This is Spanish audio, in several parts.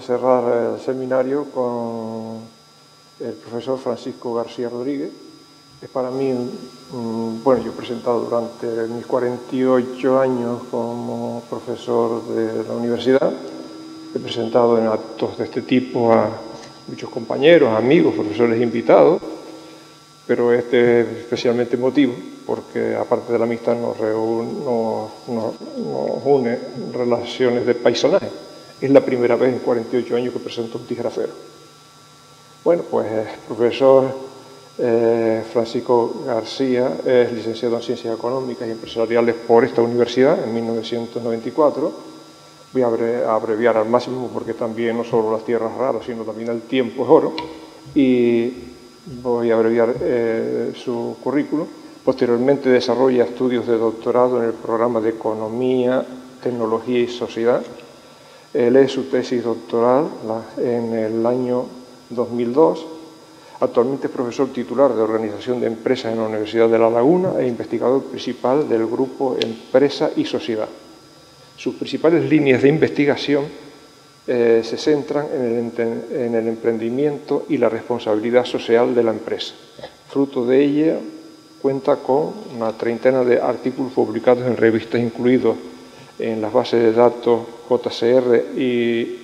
cerrar el seminario con el profesor Francisco García Rodríguez. Es para mí, bueno, yo he presentado durante mis 48 años como profesor de la universidad, he presentado en actos de este tipo a muchos compañeros, amigos, profesores invitados, pero este es especialmente emotivo porque aparte de la amistad nos, nos une relaciones de paisanaje es la primera vez en 48 años que presento un tigrafero. Bueno, pues el eh, profesor eh, Francisco García es licenciado en Ciencias Económicas y Empresariales por esta universidad en 1994. Voy a abreviar al máximo porque también no solo las tierras raras, sino también el tiempo es oro. Y voy a abreviar eh, su currículum. Posteriormente desarrolla estudios de doctorado en el programa de Economía, Tecnología y Sociedad lee su tesis doctoral en el año 2002. Actualmente es profesor titular de Organización de Empresas en la Universidad de La Laguna e investigador principal del grupo Empresa y Sociedad. Sus principales líneas de investigación eh, se centran en el, en el emprendimiento y la responsabilidad social de la empresa. Fruto de ella cuenta con una treintena de artículos publicados en revistas, incluidos en las bases de datos JCR y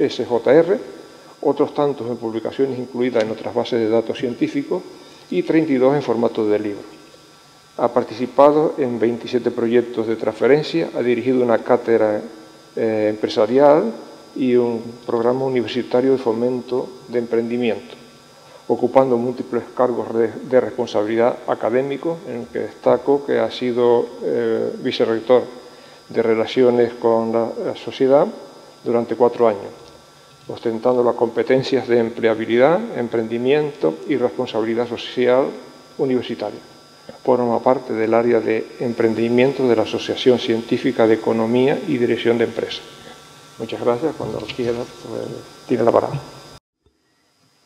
SJR, otros tantos en publicaciones incluidas en otras bases de datos científicos y 32 en formato de libro. Ha participado en 27 proyectos de transferencia, ha dirigido una cátedra eh, empresarial y un programa universitario de fomento de emprendimiento, ocupando múltiples cargos de, responsabilidad académico, en el que destaco que ha sido eh, vicerrector de relaciones con la sociedad durante cuatro años, ostentando las competencias de empleabilidad, emprendimiento y responsabilidad social universitaria. Forma parte del área de emprendimiento de la Asociación Científica de Economía y Dirección de Empresas. Muchas gracias. Cuando quiera, pues, tiene la palabra.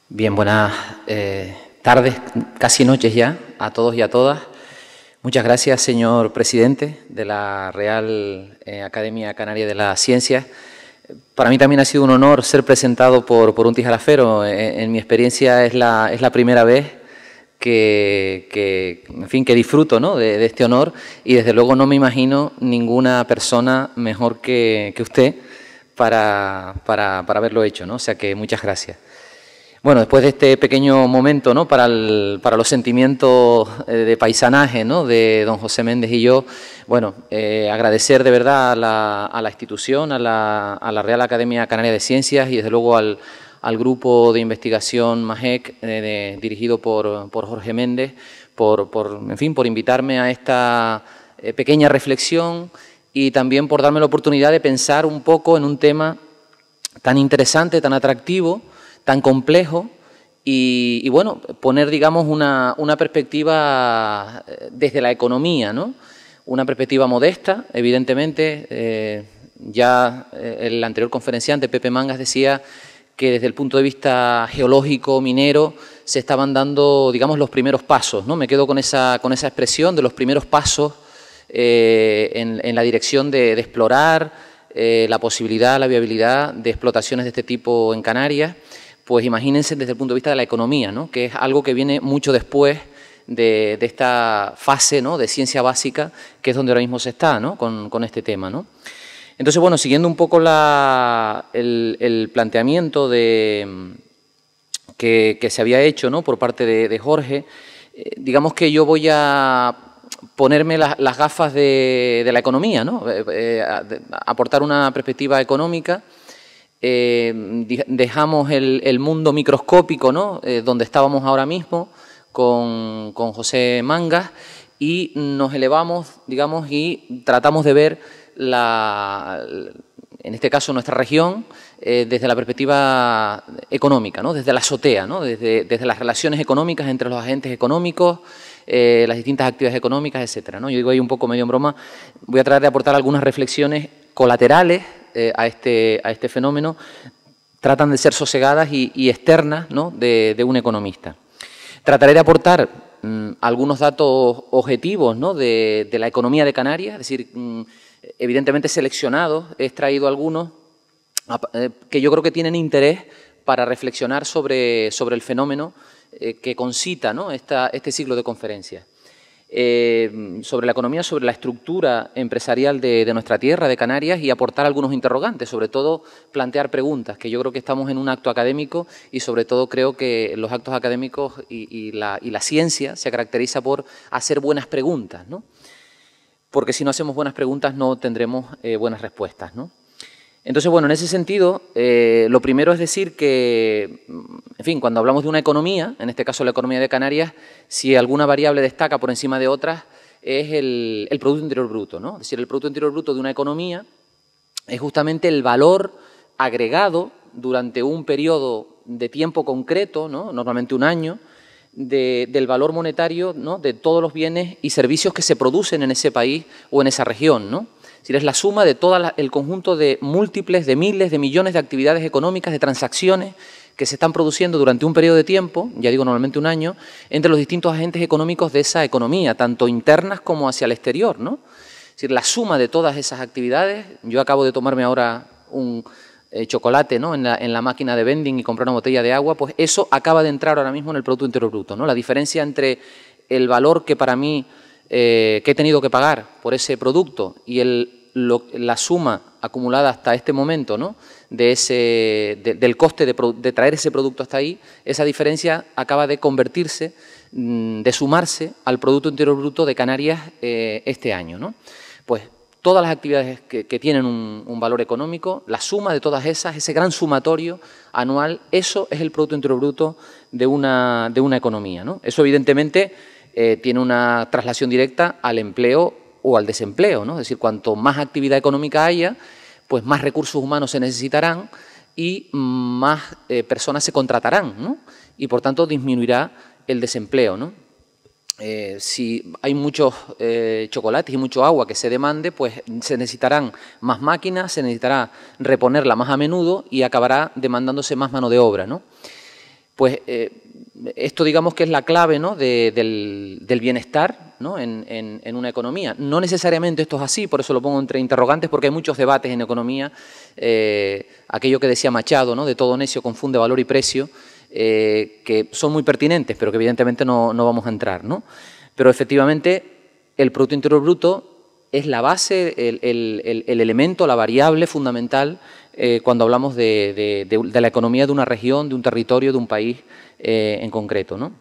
Bien, buenas eh, tardes, casi noches ya, a todos y a todas. Muchas gracias, señor presidente de la Real eh, Academia Canaria de las Ciencias. Para mí también ha sido un honor ser presentado por, por un tijarafero. Eh, eh, en, mi experiencia es la, es la primera vez que, en fin, que disfruto de, este honor y desde luego no me imagino ninguna persona mejor que, usted para, haberlo hecho. O sea que muchas gracias. Bueno, después de este pequeño momento ¿no? para, los sentimientos eh, de paisanaje de don José Méndez y yo, bueno, eh, agradecer de verdad a la, institución, a la, a Real Academia Canaria de Ciencias y desde luego al, grupo de investigación MAGEC eh, dirigido por, Jorge Méndez, por, en fin, por invitarme a esta pequeña reflexión y también por darme la oportunidad de pensar un poco en un tema tan interesante, tan atractivo, tan complejo y, bueno, poner, digamos, una, una, perspectiva eh, desde la economía, ¿no? Una perspectiva modesta, evidentemente. Eh, ya eh, el anterior conferenciante, Pepe Mangas, decía que desde el punto de vista geológico, minero, se estaban dando, digamos, los primeros pasos. ¿no? Me quedo con esa, con esa expresión de los primeros pasos en, la dirección de, explorar la posibilidad, la viabilidad de explotaciones de este tipo en Canarias pues imagínense desde el punto de vista de la economía, ¿no? que es algo que viene mucho después de, esta fase de ciencia básica, que es donde ahora mismo se está con, este tema. Entonces, bueno, siguiendo un poco la, el, planteamiento de, que, se había hecho ¿no? por parte de, Jorge, eh, digamos que yo voy a ponerme las, gafas de, la economía, ¿no? Eh, eh, aportar una perspectiva económica eh, dejamos el, mundo microscópico, ¿no? Eh, donde estábamos ahora mismo con, José Mangas y nos elevamos, digamos, y tratamos de ver la, en este caso nuestra región eh, desde la perspectiva económica, ¿no? desde la azotea, ¿no? desde, desde las relaciones económicas entre los agentes económicos, las distintas actividades económicas, etcétera. Yo digo ahí un poco medio en broma, voy a tratar de aportar algunas reflexiones colaterales eh, a, este, a este fenómeno tratan de ser sosegadas y, externas ¿no? de, un economista. Trataré de aportar mm, algunos datos objetivos ¿no? de, la economía de Canarias, es decir, mm, evidentemente seleccionados, he extraído algunos eh, que yo creo que tienen interés para reflexionar sobre, sobre el fenómeno eh, que concita ¿no? Esta, este ciclo de conferencias. Eh, sobre la economía, sobre la estructura empresarial de, nuestra tierra, de Canarias, y aportar algunos interrogantes, sobre todo plantear preguntas, que yo creo que estamos en un acto académico y sobre todo creo que los actos académicos y, la, ciencia se caracteriza por hacer buenas preguntas, ¿no? porque si no hacemos buenas preguntas no tendremos eh, buenas respuestas. ¿no? Entonces, bueno, en ese sentido, eh, lo primero es decir que, mm, en fin, cuando hablamos de una economía, en este caso la economía de Canarias, si alguna variable destaca por encima de otras, es el, Producto Interior Bruto, ¿no? Es decir, el Producto Interior Bruto de una economía es justamente el valor agregado durante un periodo de tiempo concreto, ¿no? normalmente un año, del valor monetario de todos los bienes y servicios que se producen en ese país o en esa región. ¿no? decir, es la suma de todo el conjunto de múltiples, de miles, de millones de actividades económicas, de transacciones que se están produciendo durante un periodo de tiempo, ya digo normalmente un año, entre los distintos agentes económicos de esa economía, tanto internas como hacia el exterior. ¿no? Es decir, la suma de todas esas actividades, yo acabo de tomarme ahora un eh, chocolate ¿no? en, la, en, la, máquina de vending y comprar una botella de agua, pues eso acaba de entrar ahora mismo en el Producto Interior Bruto. ¿no? La diferencia entre el valor que para mí eh, que he tenido que pagar por ese producto y la suma acumulada hasta este momento de ese, del coste de, traer ese producto hasta ahí, esa diferencia acaba de convertirse, mm, de sumarse al Producto Interior Bruto de Canarias eh, este año. Pues todas las actividades que, tienen un, valor económico, la suma de todas esas, ese gran sumatorio anual, eso es el Producto Interior Bruto de una, de una economía. Eso evidentemente eh, tiene una traslación directa al empleo o al desempleo, ¿no? Es decir, cuanto más actividad económica haya, pues más recursos humanos se necesitarán y más eh, personas se contratarán, ¿no? Y por tanto disminuirá el desempleo, ¿no? Eh, si hay muchos chocolates y mucho agua que se demande, pues se necesitarán más máquinas, se necesitará reponerla más a menudo y acabará demandándose más mano de obra, ¿no? Pues esto digamos que es la clave del, bienestar en, una economía. No necesariamente esto es así, por eso lo pongo entre interrogantes, porque hay muchos debates en economía. Eh, aquello que decía Machado, ¿no? de todo necio confunde valor y precio, eh, que son muy pertinentes, pero que evidentemente no, vamos a entrar. Pero efectivamente el Producto Interior Bruto es la base, el, elemento, la variable fundamental eh, cuando hablamos de la economía de una región, de un territorio, de un país eh, en concreto. ¿no?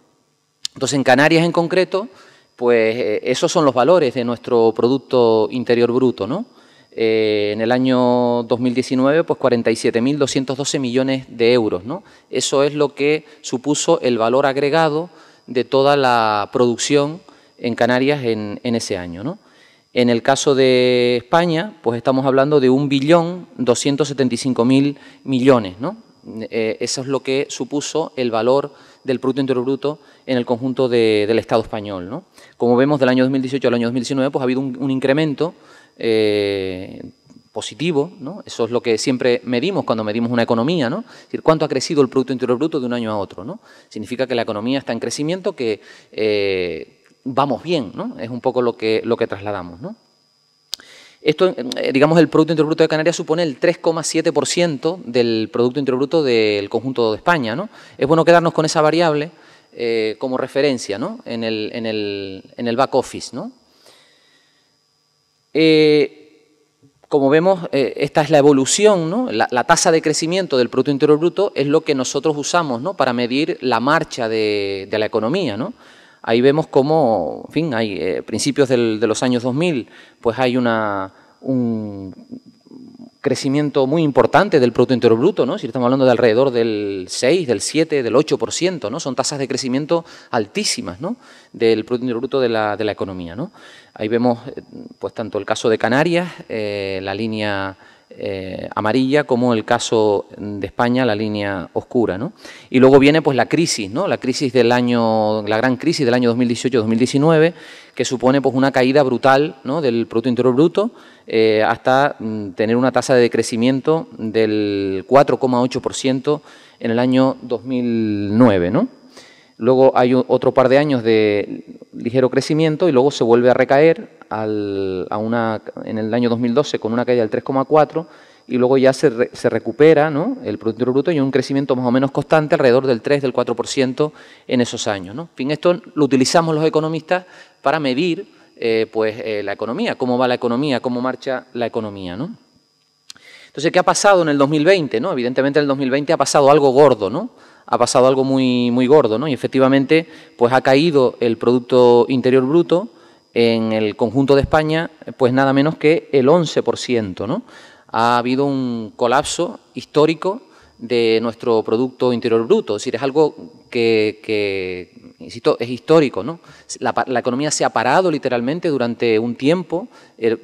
Entonces, en Canarias en concreto, pues eh, esos son los valores de nuestro Producto Interior Bruto. ¿no? Eh, en el año 2019, pues 47.212 millones de euros. ¿no? Eso es lo que supuso el valor agregado de toda la producción en Canarias en, ese año. ¿no? En el caso de España, pues estamos hablando de 1.275.000 millones, ¿no? Eh, eso es lo que supuso el valor del Producto Interior Bruto en el conjunto del Estado español. ¿no? Como vemos, del año 2018 al año 2019 pues, ha habido un, incremento eh, positivo, ¿no? eso es lo que siempre medimos cuando medimos una economía, ¿no? es decir, cuánto ha crecido el Producto Interior Bruto de un año a otro. ¿no? Significa que la economía está en crecimiento, que eh, vamos bien, ¿no? es un poco lo que, lo que trasladamos. Esto, eh, digamos, el Producto Interior Bruto de Canarias supone el 3,7% del Producto Interior Bruto del conjunto de España. ¿no? Es bueno quedarnos con esa variable eh, como referencia ¿no? en, el, back office. ¿no? Eh, como vemos, esta es la evolución, ¿no? la, tasa de crecimiento del Producto Interior Bruto es lo que nosotros usamos ¿no? para medir la marcha de, de la economía. ¿no? ahí vemos cómo, en fin, hay eh, principios de los años 2000, pues hay un crecimiento muy importante del Producto Interior Bruto, ¿no? Si estamos hablando de alrededor del 6, del 7, del 8%, ¿no? Son tasas de crecimiento altísimas, ¿no? Del Producto Bruto de la, economía, ¿no? Ahí vemos, eh, pues, tanto el caso de Canarias, eh, la línea eh, amarilla como el caso de España, la línea oscura. ¿no? Y luego viene pues la crisis, ¿no? la crisis del año, la gran crisis del año 2018-2019, que supone pues una caída brutal ¿no? del Producto Interior Bruto eh, hasta mm, tener una tasa de decrecimiento del 4,8% en el año 2009, ¿no? Luego hay otro par de años de ligero crecimiento y luego se vuelve a recaer a una, en el año 2012 con una caída del 3,4 y luego ya se, recupera el Producto Bruto y un crecimiento más o menos constante alrededor del 3, del 4% en esos años. fin, esto lo utilizamos los economistas para medir eh, pues, eh, la economía, cómo va la economía, cómo marcha la economía. Entonces, ¿qué ha pasado en el 2020? ¿no? Evidentemente en el 2020 ha pasado algo gordo, ¿no? ha pasado algo muy, muy gordo, ¿no? Y efectivamente, pues ha caído el Producto Interior Bruto en el conjunto de España, pues nada menos que el 11%, ¿no? Ha habido un colapso histórico de nuestro Producto Interior Bruto, es decir, es algo que, insisto, es histórico, ¿no? La, economía se ha parado literalmente durante un tiempo,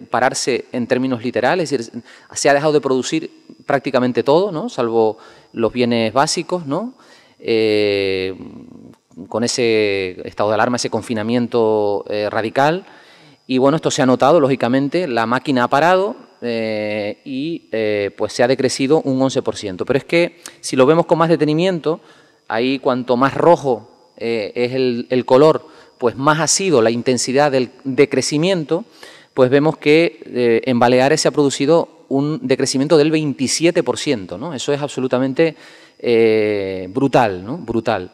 pararse en términos literales, es decir, se ha dejado de producir prácticamente todo, ¿no? Salvo los bienes básicos, ¿no? Eh, con ese estado de alarma, ese confinamiento eh, radical. Y bueno, esto se ha notado, lógicamente, la máquina ha parado eh, y pues se ha decrecido un 11%. Pero es que si lo vemos con más detenimiento, ahí cuanto más rojo es el, color, pues más ha sido la intensidad del decrecimiento, pues vemos que en Baleares se ha producido un decrecimiento del 27%, ¿no? Eso es absolutamente eh, brutal, ¿no? Brutal.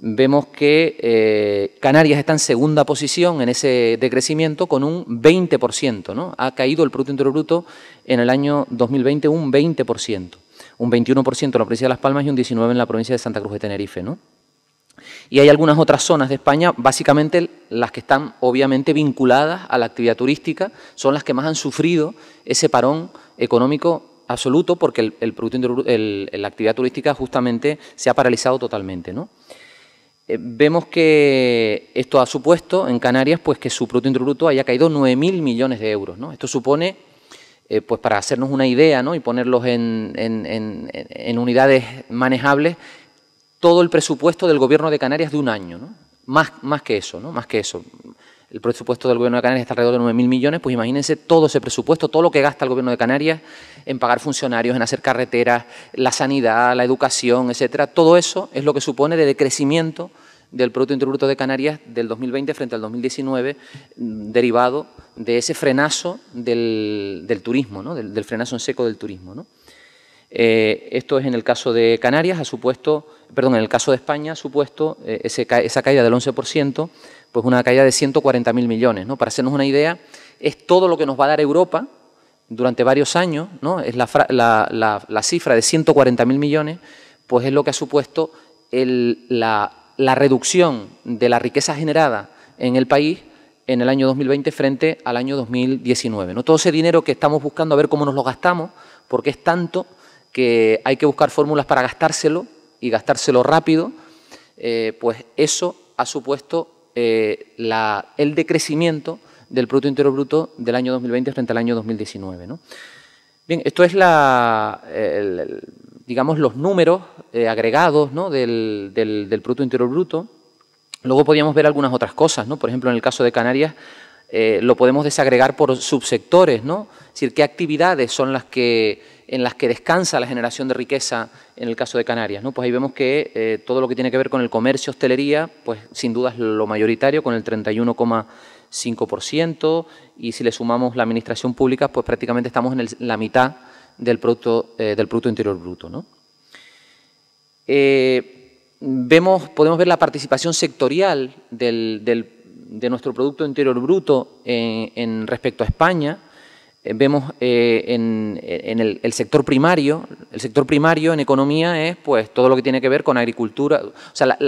Vemos que eh, Canarias está en segunda posición en ese decrecimiento con un 20%, ¿no? Ha caído el Producto Bruto en el año 2020 un 20%, un 21% en la provincia de Las Palmas y un 19% en la provincia de Santa Cruz de Tenerife, ¿no? Y hay algunas otras zonas de España, básicamente las que están obviamente vinculadas a la actividad turística, son las que más han sufrido ese parón económico absoluto porque el, producto el, la actividad turística justamente se ha paralizado totalmente. ¿no? Eh, vemos que esto ha supuesto en Canarias pues que su Producto Interior Bruto haya caído 9.000 millones de euros. ¿no? Esto supone, eh, pues para hacernos una idea ¿no? y ponerlos en, unidades manejables, todo el presupuesto del Gobierno de Canarias de un año. Más, más que eso, ¿no? más que eso el presupuesto del Gobierno de Canarias está alrededor de 9.000 millones, pues imagínense todo ese presupuesto, todo lo que gasta el Gobierno de Canarias en pagar funcionarios, en hacer carreteras, la sanidad, la educación, etcétera. Todo eso es lo que supone de decrecimiento del Producto Bruto de Canarias del 2020 frente al 2019, mm, derivado de ese frenazo del, turismo, del, frenazo en seco del turismo. Eh, esto es en el caso de Canarias, supuesto, perdón, en el caso de España ha supuesto eh, esa caída del 11%, pues una caída de 140.000 millones. ¿no? Para hacernos una idea, es todo lo que nos va a dar Europa durante varios años, ¿no? es la, cifra de 140.000 millones, pues es lo que ha supuesto la, reducción de la riqueza generada en el país en el año 2020 frente al año 2019. ¿no? Todo ese dinero que estamos buscando a ver cómo nos lo gastamos, porque es tanto que hay que buscar fórmulas para gastárselo y gastárselo rápido, eh, pues eso ha supuesto eh, el decrecimiento del Producto Interior Bruto del año 2020 frente al año 2019. Bien, esto es la, digamos, los números eh, agregados del, del, Producto Interior Bruto. Luego podíamos ver algunas otras cosas, ¿no? por ejemplo, en el caso de Canarias eh, lo podemos desagregar por subsectores, ¿no? es decir, qué actividades son las que en las que descansa la generación de riqueza en el caso de Canarias. Pues ahí vemos que eh, todo lo que tiene que ver con el comercio, hostelería, pues sin duda es lo mayoritario, con el 31,5%, y si le sumamos la administración pública, pues prácticamente estamos en la mitad del Producto, eh, del producto Interior Bruto. Eh, vemos, podemos ver la participación sectorial de nuestro Producto Interior Bruto respecto a España, eh, vemos eh, en, el, sector primario, el sector primario en economía es pues todo lo que tiene que ver con agricultura, o sea,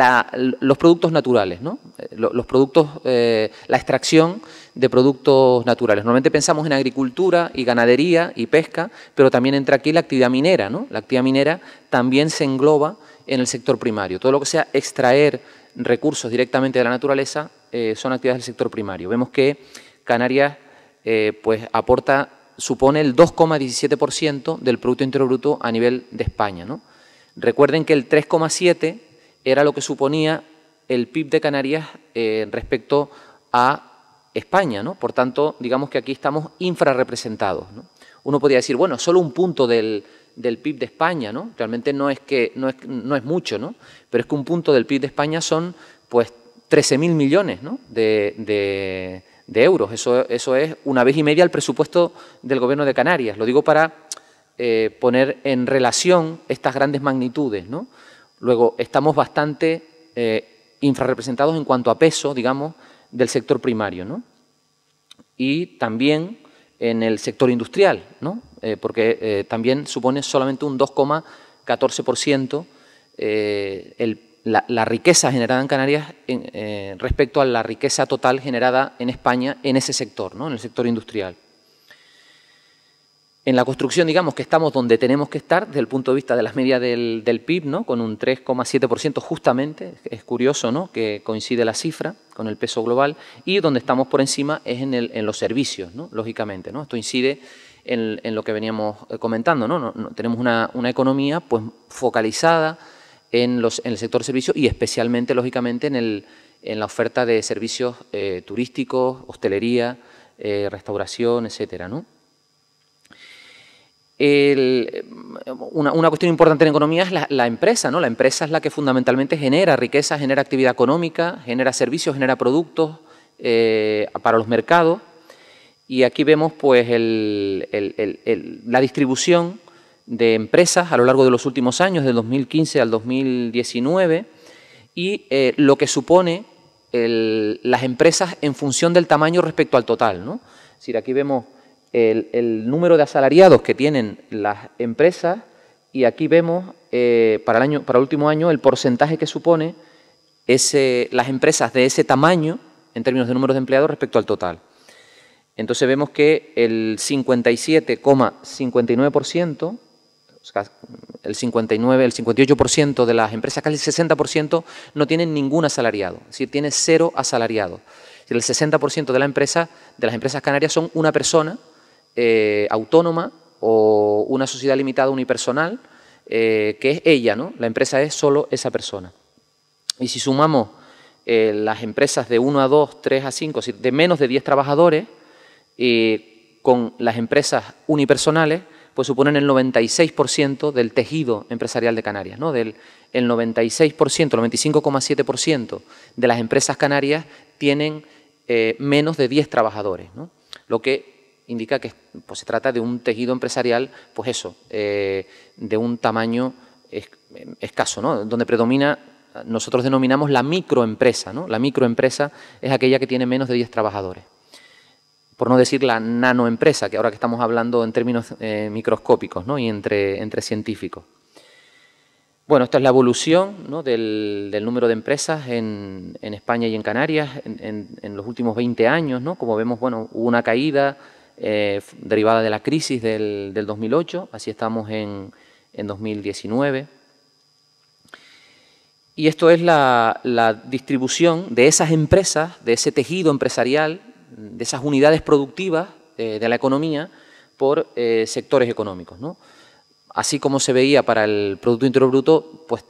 los productos naturales, eh, los, productos, la extracción de productos naturales. Normalmente pensamos en agricultura y ganadería y pesca, pero también entra aquí la actividad minera, La actividad minera también se engloba en el sector primario. Todo lo que sea extraer recursos directamente de la naturaleza son actividades del sector primario. Vemos que Canarias eh, pues aporta, supone el 2,17% del Producto Bruto a nivel de España. ¿no? Recuerden que el 3,7% era lo que suponía el PIB de Canarias eh, respecto a España. ¿no? Por tanto, digamos que aquí estamos infrarrepresentados. Uno podría decir, bueno, solo un punto del, PIB de España, ¿no? Realmente no es que no es, no es mucho, ¿no? Pero es que un punto del PIB de España son pues 13.000 millones de, de euros. Eso, eso es una vez y media el presupuesto del Gobierno de Canarias. Lo digo para eh, poner en relación estas grandes magnitudes. ¿no? Luego, estamos bastante eh, infrarrepresentados en cuanto a peso, digamos, del sector primario. ¿no? Y también en el sector industrial, ¿no? Eh, porque también supone solamente un 2,14% el la, riqueza generada en Canarias en, eh, respecto a la riqueza total generada en España en ese sector, ¿no? en el sector industrial. En la construcción, digamos que estamos donde tenemos que estar desde el punto de vista de las medias del, PIB, ¿no? con un 3,7% justamente, es curioso ¿no? que coincide la cifra con el peso global, y donde estamos por encima es en, los servicios, ¿no? lógicamente. ¿no? Esto incide en, lo que veníamos eh, comentando, tenemos una, una economía pues, focalizada, en, el sector servicios y especialmente, lógicamente, en, la oferta de servicios eh, turísticos, hostelería, eh, restauración, etcétera, eh, una, cuestión importante en economía es la, empresa, ¿no? La empresa es la que fundamentalmente genera riqueza, genera actividad económica, genera servicios, genera productos para los mercados. Y aquí vemos pues la distribución de empresas a lo largo de los últimos años, del 2015 al 2019, y eh, lo que supone las empresas en función del tamaño respecto al total. ¿no? Es decir, aquí vemos el, número de asalariados que tienen las empresas y aquí vemos eh, para, el año, para el último año el porcentaje que supone ese, las empresas de ese tamaño en términos de número de empleados respecto al total. Entonces vemos que el 57,59% pues, el 59, el 58% de las empresas, casi el 60%, no tienen ningún asalariado, es decir, tiene cero asalariado. El 60% de, la empresa, de las empresas canarias son una persona eh, autónoma o una sociedad limitada unipersonal, eh, que es ella, ¿no? La empresa es solo esa persona. Y si sumamos eh, las empresas de 1 a 2, 3 a 5, de menos de 10 trabajadores, con las empresas unipersonales, pues suponen el 96% del tejido empresarial de Canarias, ¿no? Del el 96%, 95,7% de las empresas canarias tienen eh, menos de 10 trabajadores, Lo que indica que pues, se trata de un tejido empresarial, pues eso, eh, de un tamaño escaso, ¿no? Donde predomina nosotros denominamos la microempresa. ¿no? La microempresa es aquella que tiene menos de 10 trabajadores por no decir la nanoempresa, que ahora que estamos hablando en términos eh, microscópicos y entre, entre científicos. Bueno, esta es la evolución del, número de empresas en, España y en Canarias en, los últimos 20 años. Como vemos, bueno, hubo una caída eh, derivada de la crisis del, 2008, así estamos en, 2019. Y esto es la distribución de esas empresas, de ese tejido empresarial de esas unidades productivas eh, de la economía por eh, sectores económicos. ¿no? Así como se veía para el Producto Interior Bruto, pues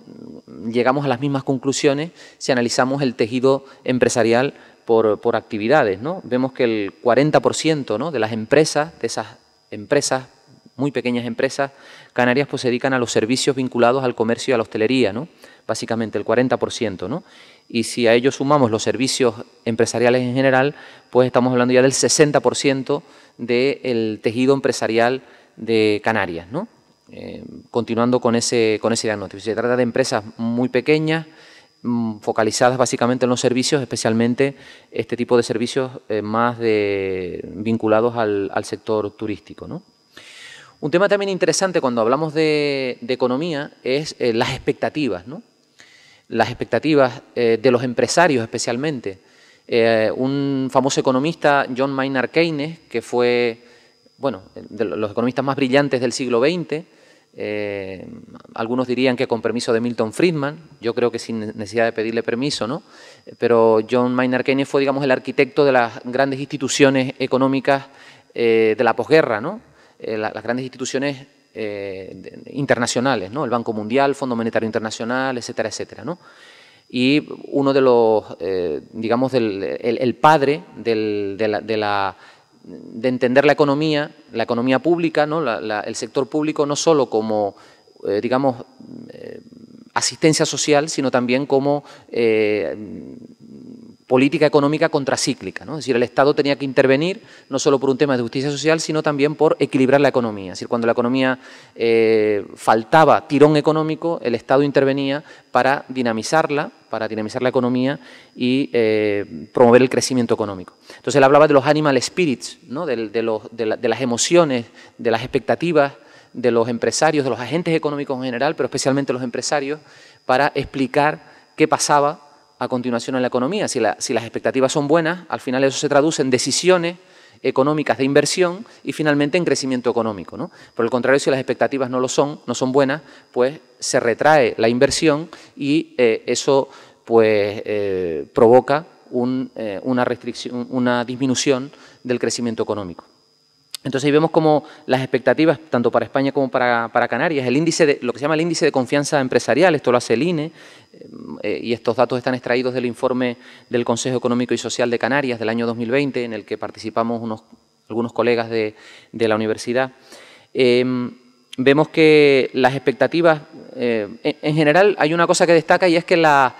llegamos a las mismas conclusiones si analizamos el tejido empresarial por, actividades. ¿no? Vemos que el 40% de las empresas, de esas empresas, muy pequeñas empresas canarias, pues se dedican a los servicios vinculados al comercio y a la hostelería, ¿no? básicamente el 40%. ¿no? y si a ello sumamos los servicios empresariales en general, pues estamos hablando ya del 60% del tejido empresarial de Canarias, ¿no? Eh, continuando con ese, con ese diagnóstico. Se trata de empresas muy pequeñas, mm, focalizadas básicamente en los servicios, especialmente este tipo de servicios eh, más de, vinculados al, sector turístico. ¿no? Un tema también interesante cuando hablamos de, economía es eh, las expectativas. ¿no? las expectativas eh, de los empresarios especialmente. Eh, un famoso economista, John Maynard Keynes, que fue bueno, de los economistas más brillantes del siglo XX, eh, algunos dirían que con permiso de Milton Friedman, yo creo que sin necesidad de pedirle permiso, ¿no? Pero John Maynard Keynes fue, digamos, el arquitecto de las grandes instituciones económicas de la posguerra, ¿no? las grandes instituciones eh, internacionales, ¿no? el Banco Mundial, Fondo Monetario Internacional, etcétera, etcétera. ¿no? Y uno de los, eh, digamos, el, padre de, entender la economía, la economía pública, ¿no? el sector público no solo como, eh, digamos, asistencia social, sino también como política económica contracíclica. Es decir, el Estado tenía que intervenir no solo por un tema de justicia social, sino también por equilibrar la economía. Es decir, cuando la economía eh, faltaba tirón económico, el Estado intervenía para dinamizarla, para dinamizar la economía y eh, promover el crecimiento económico. Entonces él hablaba de los animal spirits, ¿no? de, de las emociones, de las expectativas de los empresarios, de los agentes económicos en general, pero especialmente los empresarios, para explicar qué pasaba a continuación en la economía. Si, las expectativas son buenas, al final eso se traduce en decisiones económicas de inversión y finalmente en crecimiento económico. Por el contrario, si las expectativas no lo son, no son buenas, pues se retrae la inversión y eh, eso pues eh, provoca eh, una, restricción, una disminución del crecimiento económico. Entonces ahí vemos como las expectativas, tanto para España como para, Canarias, el índice de, lo que se llama el índice de confianza empresarial, esto lo hace el INE, eh, eh, y estos datos están extraídos del informe del Consejo Económico y Social de Canarias del año 2020, en el que participamos unos, algunos colegas de, la universidad. Em, vemos que las expectativas, eh, en general hay una cosa que destaca y es que la,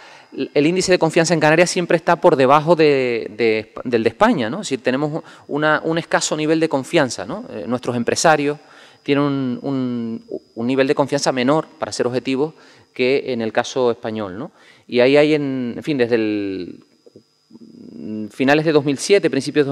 el índice de confianza en Canarias siempre está por debajo de, del de España, ¿no? Es decir, tenemos un escaso nivel de confianza, ¿no? Eh, nuestros empresarios tienen un, nivel de confianza menor, para ser objetivos, que en el caso español, ¿no? Y ahí hay, en, fin, desde el finales de 2007, eh, principios de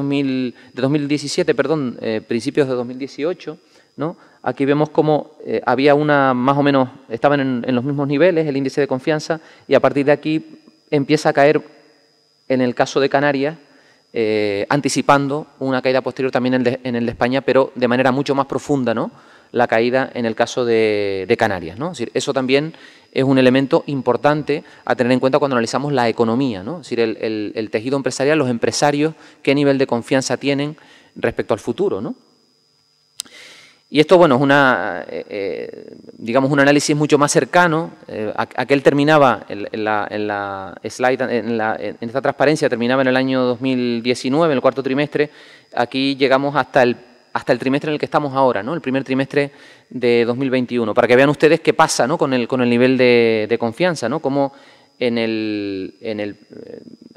2017, perdón, principios de 2018, ¿no? Aquí vemos cómo eh, había una, más o menos, estaban en, los mismos niveles el índice de confianza y a partir de aquí empieza a caer, en el caso de Canarias, eh, anticipando una caída posterior también en, el de España, pero de manera mucho más profunda, ¿no? La caída en el caso de, Canarias, ¿no? decir, eso también es un elemento importante a tener en cuenta cuando analizamos la economía, ¿no? Es decir, el, el tejido empresarial, los empresarios, qué nivel de confianza tienen respecto al futuro, ¿no? Y esto, bueno, es una, eh, eh, digamos, un análisis mucho más cercano. Eh, a aquel terminaba en, la, slide, en, la, esta transparencia, terminaba en el año 2019, en el cuarto trimestre. Aquí llegamos hasta el, hasta el trimestre en el que estamos ahora, ¿no? El primer trimestre de 2021, para que vean ustedes qué pasa, Con el, con el nivel de, confianza, ¿no? Cómo en el, en el,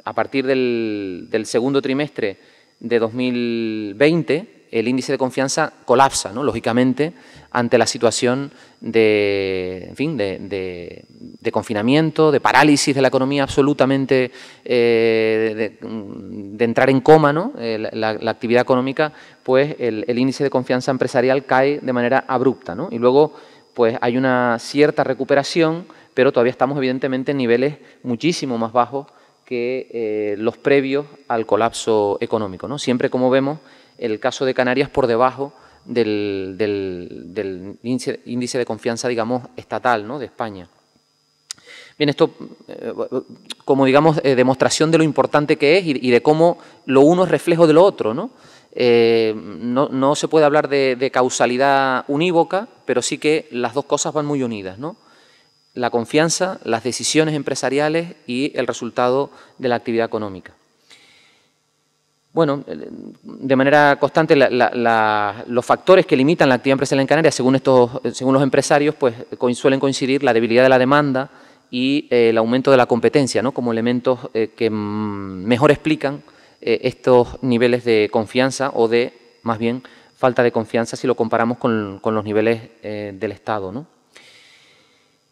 a partir del, del segundo trimestre de 2020 el índice de confianza colapsa, lógicamente, ante la situación de, fin, de, confinamiento, de parálisis de la economía absolutamente, eh, de, entrar en coma ¿no? Eh, la, actividad económica, pues el, índice de confianza empresarial cae de manera abrupta. Y luego pues hay una cierta recuperación, pero todavía estamos evidentemente en niveles muchísimo más bajos que eh, los previos al colapso económico. ¿no? Siempre, como vemos, el caso de Canarias por debajo del, índice, de confianza, digamos, estatal ¿no? de España. Bien, esto eh, como, digamos, eh, demostración de lo importante que es y, de cómo lo uno es reflejo de lo otro, ¿no? Eh, se puede hablar de, causalidad unívoca, pero sí que las dos cosas van muy unidas, La confianza, las decisiones empresariales y el resultado de la actividad económica bueno, eh, de manera constante los factores que limitan la actividad empresarial en Canarias, según, estos, según los empresarios, pues suelen coincidir la debilidad de la demanda y eh, el aumento de la competencia, ¿no? como elementos eh, que mm, mejor explican estos niveles de confianza o de, más bien, falta de confianza si lo comparamos con, los niveles del Estado.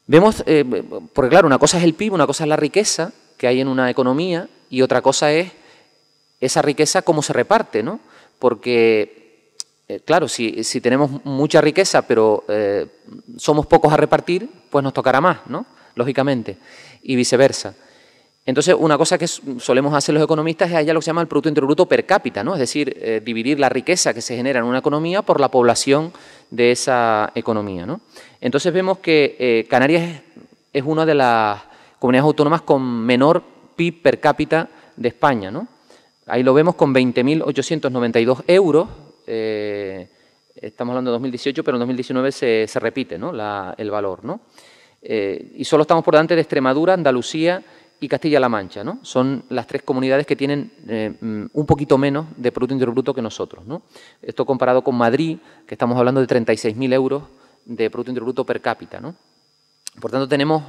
Vemos, porque claro, una cosa es el PIB, una cosa es la riqueza que hay en una economía y otra cosa es esa riqueza cómo se reparte, ¿no? Porque, eh, claro, si, tenemos mucha riqueza, pero eh, somos pocos a repartir, pues nos tocará más, ¿no? Lógicamente, y viceversa. Entonces, una cosa que solemos hacer los economistas es allá lo que se llama el Producto Interior Bruto per cápita, ¿no? Es decir, eh, dividir la riqueza que se genera en una economía por la población de esa economía, ¿no? Entonces vemos que Canarias es una de las comunidades autónomas con menor PIB per cápita de España, ¿no? Ahí lo vemos con 20.892 euros. Eh, estamos hablando de 2018, pero en 2019 se, repite ¿no? el valor. ¿no? Eh, y solo estamos por delante de Extremadura, Andalucía y Castilla-La Mancha. ¿no? Son las tres comunidades que tienen eh, mm, un poquito menos de Producto Interior Bruto que nosotros. ¿no? Esto comparado con Madrid, que estamos hablando de 36.000 euros de Producto Interior Bruto per cápita. ¿no? Por tanto, tenemos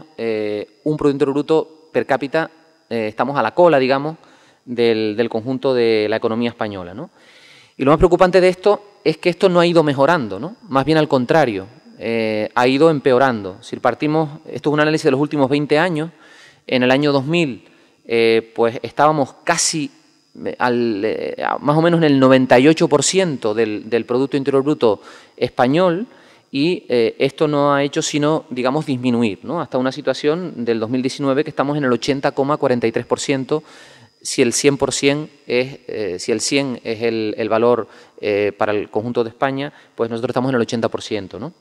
un Producto Interior Bruto per cápita, estamos a la cola, digamos, del, conjunto de la economía española. ¿no? Y lo más preocupante de esto es que esto no ha ido mejorando, ¿no? más bien al contrario, eh, ha ido empeorando. Si partimos, esto es un análisis de los últimos 20 años, en el año 2000 eh, pues estábamos casi eh, más o menos en el 98% del, del, Producto Interior Bruto español y esto no ha hecho sino, digamos, disminuir, ¿no? hasta una situación del 2019 que estamos en el 80,43% si el 100% es, eh, si el 100 es el, valor eh, para el conjunto de España, pues nosotros estamos en el 80%. ¿no?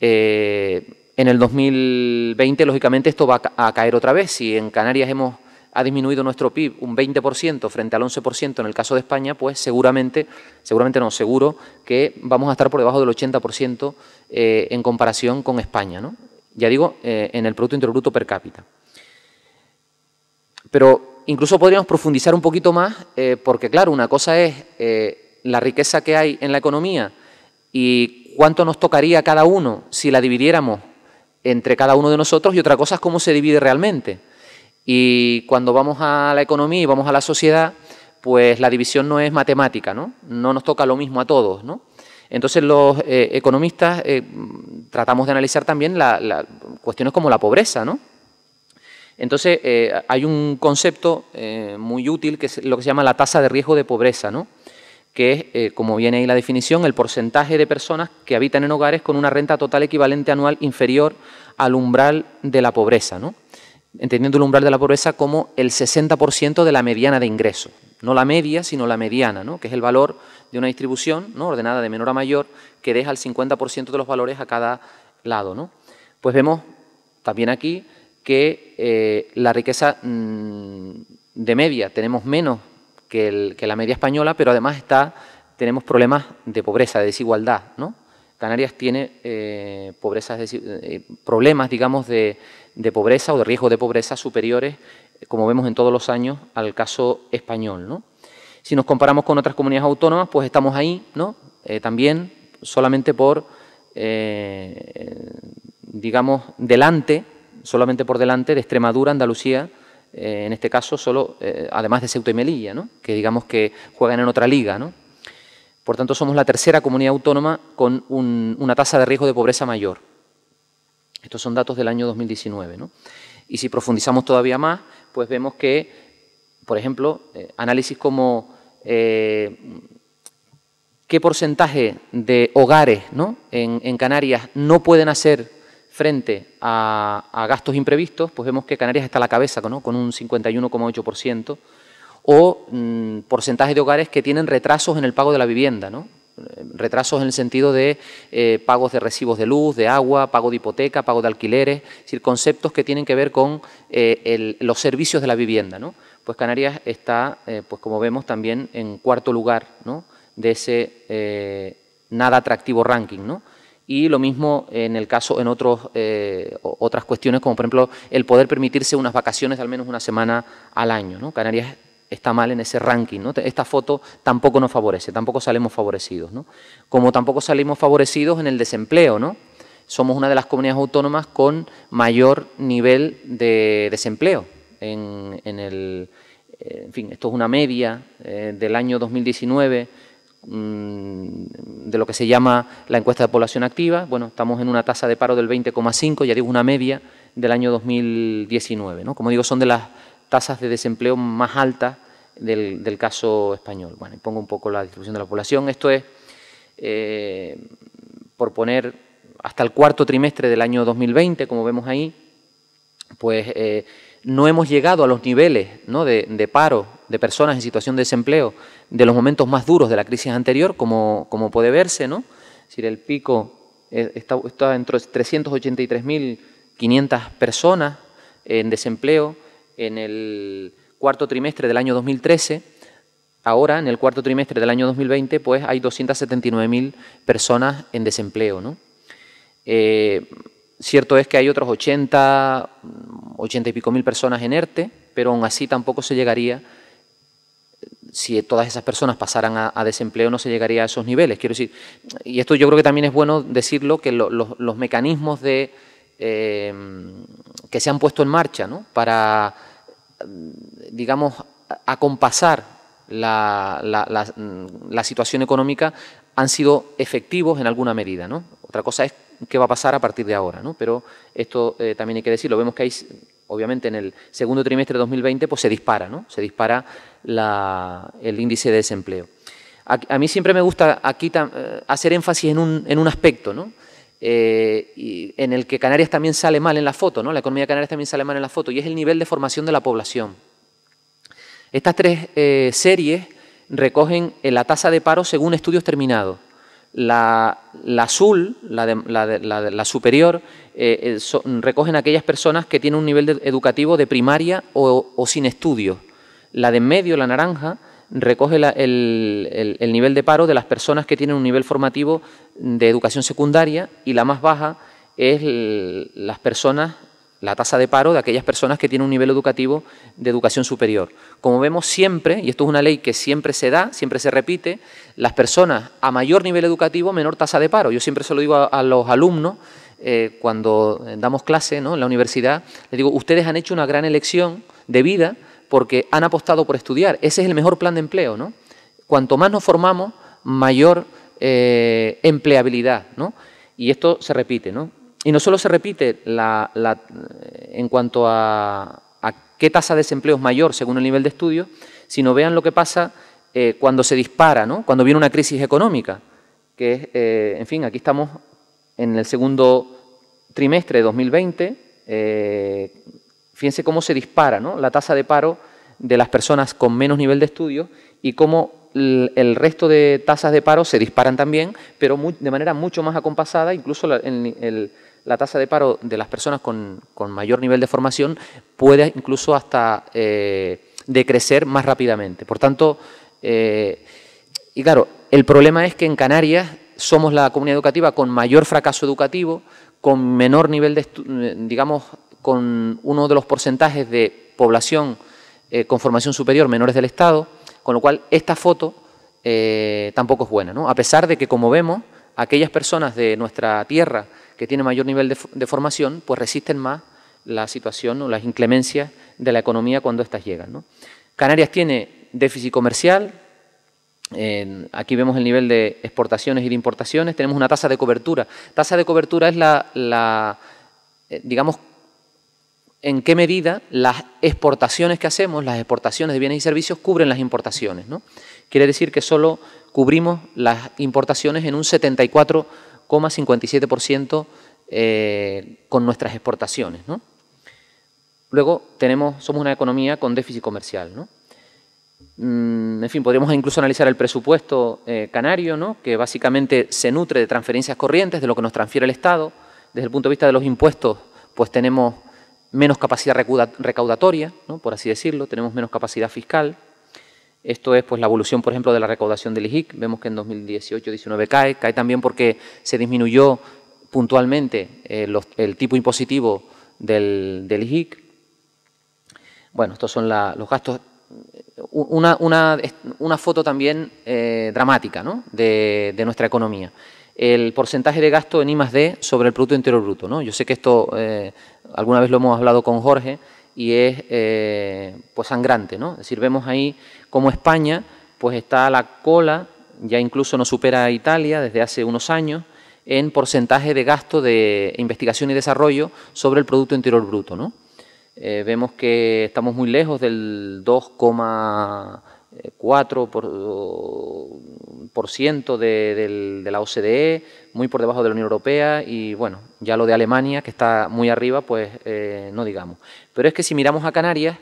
Eh, en el 2020, lógicamente, esto va a caer otra vez. Si en Canarias hemos, ha disminuido nuestro PIB un 20% frente al 11% en el caso de España, pues seguramente, seguramente no, seguro que vamos a estar por debajo del 80% en comparación con España. ¿no? Ya digo, en el Producto Interior Bruto per cápita. Pero Incluso podríamos profundizar un poquito más, eh, porque claro, una cosa es eh, la riqueza que hay en la economía y cuánto nos tocaría cada uno si la dividiéramos entre cada uno de nosotros y otra cosa es cómo se divide realmente. Y cuando vamos a la economía y vamos a la sociedad, pues la división no es matemática, ¿no? No nos toca lo mismo a todos, ¿no? Entonces los eh, economistas tratamos de analizar también cuestiones como la pobreza, ¿no? Entonces, eh, hay un concepto eh, muy útil que es lo que se llama la tasa de riesgo de pobreza, ¿no? que es, eh, como viene ahí la definición, el porcentaje de personas que habitan en hogares con una renta total equivalente anual inferior al umbral de la pobreza, ¿no? entendiendo el umbral de la pobreza como el 60% de la mediana de ingreso. no la media, sino la mediana, ¿no? que es el valor de una distribución ¿no? ordenada de menor a mayor que deja el 50% de los valores a cada lado. Pues vemos también aquí que eh, la riqueza mm, de media, tenemos menos que, la media española, pero además está, tenemos problemas de pobreza, de desigualdad. Canarias tiene eh, eh, problemas, digamos, de, pobreza o de riesgo de pobreza superiores, como vemos en todos los años, al caso español. Si nos comparamos con otras comunidades autónomas, pues estamos ahí, ¿no? también solamente por, digamos, delante solamente por delante de Extremadura, Andalucía, eh, en este caso, solo, eh, además de Ceuta y Melilla, que digamos que juegan en otra liga. ¿no? Por tanto, somos la tercera comunidad autónoma con una tasa de riesgo de pobreza mayor. Estos son datos del año 2019. Y si profundizamos todavía más, pues vemos que, por ejemplo, eh, análisis como qué porcentaje de hogares en, en Canarias no pueden hacer frente a, gastos imprevistos, pues vemos que Canarias está a la cabeza con un 51,8%, o mm, porcentaje de hogares que tienen retrasos en el pago de la vivienda, ¿no? retrasos en el sentido de eh, pagos de recibos de luz, de agua, pago de hipoteca, pago de alquileres, es decir, conceptos que tienen que ver con eh, los servicios de la vivienda. ¿no? Pues Canarias está, eh, pues como vemos, también en cuarto lugar ¿no? de ese nada atractivo ranking. ¿no? y lo mismo en el caso en otros, eh, otras cuestiones, como por ejemplo el poder permitirse unas vacaciones de al menos una semana al año. ¿no? Canarias está mal en ese ranking. ¿no? Esta foto tampoco nos favorece, tampoco salimos favorecidos. Como tampoco salimos favorecidos en el desempleo. ¿no? Somos una de las comunidades autónomas con mayor nivel de desempleo en, el... Eh, esto es una media eh, del año 2019 Mm, de lo que se llama la encuesta de población activa. Bueno, estamos en una tasa de paro del 20,5, ya digo, una media del año 2019. ¿no? Como digo, son de las tasas de desempleo más altas del, caso español. Bueno, y pongo un poco la distribución de la población. Esto es, eh, por poner, hasta el cuarto trimestre del año 2020, como vemos ahí, pues... Eh, no hemos llegado a los niveles de, paro de personas en situación de desempleo de los momentos más duros de la crisis anterior, como, como puede verse, ¿no? Es decir, el pico está, está entre 383.500 personas en desempleo en el cuarto trimestre del año 2013. Ahora, en el cuarto trimestre del año 2020, pues hay 279.000 personas en desempleo, ¿no? Eh, Cierto es que hay otros 80, 80 y pico mil personas en ERTE, pero aún así tampoco se llegaría, si todas esas personas pasaran a, desempleo, no se llegaría a esos niveles. Quiero decir, y esto yo creo que también es bueno decirlo, que los, mecanismos de, eh, que se han puesto en marcha para, digamos, acompasar la, la, situación económica han sido efectivos en alguna medida. Otra cosa es qué va a pasar a partir de ahora, ¿no? Pero esto eh, también hay que decirlo, vemos que hay, obviamente en el segundo trimestre de 2020, pues se dispara, ¿no? Se dispara el índice de desempleo. A, mí siempre me gusta aquí eh, hacer énfasis en un, aspecto, eh, y en el que Canarias también sale mal en la foto, ¿no? La economía de Canarias también sale mal en la foto, y es el nivel de formación de la población. Estas tres series recogen la tasa de paro según estudios terminados. La, azul, la, la, superior, eh, eh, recogen aquellas personas que tienen un nivel educativo de primaria o, sin estudios. La de medio, la naranja, recoge el, nivel de paro de las personas que tienen un nivel formativo de educación secundaria y la más baja es las personas la tasa de paro de aquellas personas que tienen un nivel educativo de educación superior. Como vemos siempre, y esto es una ley que siempre se da, siempre se repite, las personas a mayor nivel educativo, menor tasa de paro. Yo siempre se lo digo a, los alumnos eh, cuando damos clase ¿no? en la universidad, les digo, ustedes han hecho una gran elección de vida porque han apostado por estudiar. Ese es el mejor plan de empleo. ¿no? Cuanto más nos formamos, mayor eh, empleabilidad. ¿no? Y esto se repite. ¿no? y no solo se repite la, en cuanto a, qué tasa de desempleo es mayor según el nivel de estudio, sino vean lo que pasa eh, cuando se dispara, ¿no? cuando viene una crisis económica, que es, eh, en fin, aquí estamos en el segundo trimestre de 2020, eh, fíjense cómo se dispara ¿no? la tasa de paro de las personas con menos nivel de estudio y cómo el resto de tasas de paro se disparan también, pero de manera mucho más acompasada, incluso el, el, la tasa de paro de las personas con, mayor nivel de formación puede incluso hasta eh, decrecer más rápidamente. Por tanto, eh, y claro, el problema es que en Canarias somos la comunidad educativa con mayor fracaso educativo, con menor nivel de, digamos, con uno de los porcentajes de población eh, con formación superior menores del Estado, con lo cual esta foto tampoco es buena, ¿no? A pesar de que, como vemos, aquellas personas de nuestra tierra que tiene mayor nivel de, formación, pues resisten más la situación o las inclemencias de la economía cuando éstas llegan. Canarias tiene déficit comercial, aquí vemos el nivel de exportaciones y de importaciones, tenemos una tasa de cobertura. Tasa de cobertura es la, eh, digamos, en qué medida las exportaciones que hacemos, las exportaciones de bienes y servicios, cubren las importaciones. ¿no? Quiere decir que solo cubrimos las importaciones en un 74% 0,57% eh, con nuestras exportaciones. Luego tenemos, somos una economía con déficit comercial. Mm, en fin, podríamos incluso analizar el presupuesto eh, canario, que básicamente se nutre de transferencias corrientes, de lo que nos transfiere el Estado. Desde el punto de vista de los impuestos, pues tenemos menos capacidad recaudatoria, por así decirlo, tenemos menos capacidad fiscal. Esto es pues, la evolución, por ejemplo, de la recaudación del IGIC. Vemos que en 2018-19 cae. Cae también porque se disminuyó puntualmente eh, el tipo impositivo del, del IGIC. Bueno, estos son los gastos. Una, foto también eh, dramática ¿no? de, nuestra economía el porcentaje de gasto en I más D sobre el Producto Interior Bruto. ¿no? Yo sé que esto eh, alguna vez lo hemos hablado con Jorge y es pues sangrante. ¿no? Es decir, vemos ahí como España pues está a la cola, ya incluso no supera a Italia desde hace unos años, en porcentaje de gasto de investigación y desarrollo sobre el Producto Interior Bruto. ¿no? Eh, vemos que estamos muy lejos del 2,4% por, ciento de, la OCDE, muy por debajo de la Unión Europea y bueno, ya lo de Alemania, que está muy arriba, pues eh, no digamos. Pero es que si miramos a Canarias,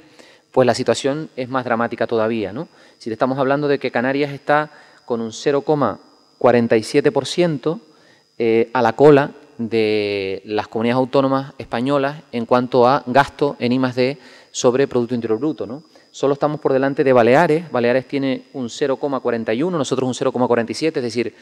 pues la situación es más dramática todavía. ¿no? Si estamos hablando de que Canarias está con un 0,47% eh, a la cola de las comunidades autónomas españolas en cuanto a gasto en I+.D. sobre Producto Interior Bruto. ¿no? Solo estamos por delante de Baleares. Baleares tiene un 0,41, nosotros un 0,47, es decir,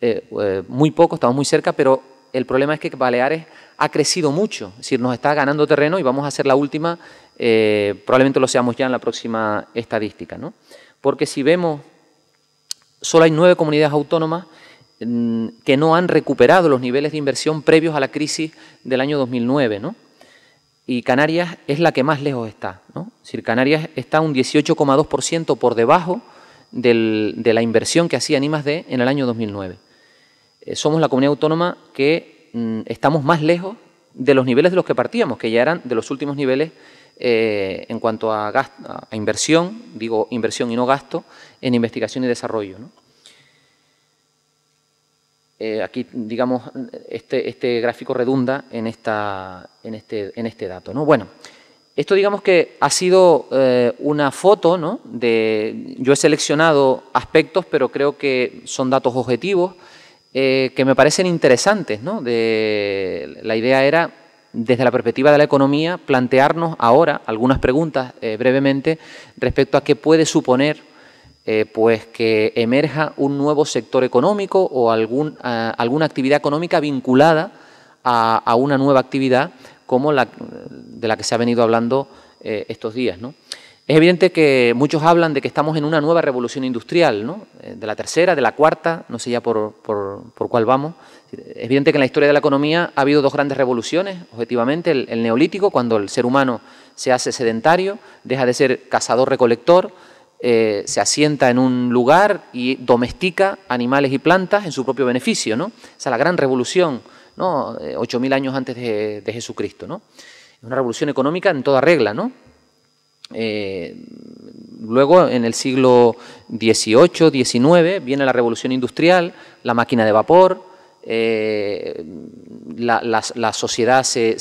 eh, eh, muy poco, estamos muy cerca, pero el problema es que Baleares ha crecido mucho, es decir, nos está ganando terreno y vamos a ser la última, eh, probablemente lo seamos ya en la próxima estadística. ¿no? Porque si vemos, solo hay nueve comunidades autónomas mm, que no han recuperado los niveles de inversión previos a la crisis del año 2009, Y Canarias es la que más lejos está, Es decir, Canarias está un 18,2% por debajo de la inversión que hacía en de en el año 2009. Eh, somos la comunidad autónoma que Mm, estamos más lejos de los niveles de los que partíamos, que ya eran de los últimos niveles eh, en cuanto a, inversión, digo inversión y no gasto, en investigación y desarrollo. Eh, aquí, digamos, este, este, gráfico redunda en, esta, en, este, en este dato. ¿no? Bueno, esto digamos que ha sido eh, una foto, ¿no? De, yo he seleccionado aspectos, pero creo que son datos objetivos, eh, que me parecen interesantes. ¿no? la idea era, desde la perspectiva de la economía, plantearnos ahora algunas preguntas eh, brevemente respecto a qué puede suponer eh, pues que emerja un nuevo sector económico o algún, alguna actividad económica vinculada a, a, una nueva actividad como la de la que se ha venido hablando estos días. ¿no? Es evidente que muchos hablan de que estamos en una nueva revolución industrial, ¿no? Eh, de la tercera, de la cuarta, no sé ya por, por, cuál vamos. Es evidente que en la historia de la economía ha habido dos grandes revoluciones, objetivamente, el, neolítico, cuando el ser humano se hace sedentario, deja de ser cazador-recolector, eh, se asienta en un lugar y domestica animales y plantas en su propio beneficio. ¿no? Esa es la gran revolución, ¿no? 8.000 eh, años antes de, de Jesucristo. ¿no? Una revolución económica en toda regla, ¿no? Eh, luego, en el siglo XVIII, XIX, viene la revolución industrial, la máquina de vapor, eh, la, sociedad se,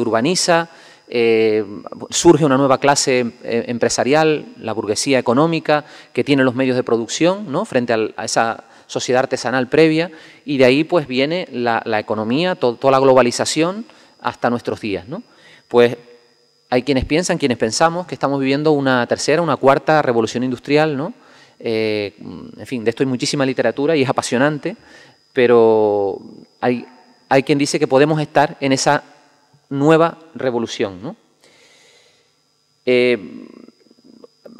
urbaniza, eh, surge una nueva clase empresarial, la burguesía económica, que tiene los medios de producción ¿no? frente a esa sociedad artesanal previa, y de ahí pues viene la, economía, toda la globalización hasta nuestros días. ¿no? Pues hay quienes piensan, quienes pensamos que estamos viviendo una tercera, una cuarta revolución industrial, ¿no? Eh, en fin, de esto hay muchísima literatura y es apasionante, pero hay, hay quien dice que podemos estar en esa nueva revolución, ¿no? Eh,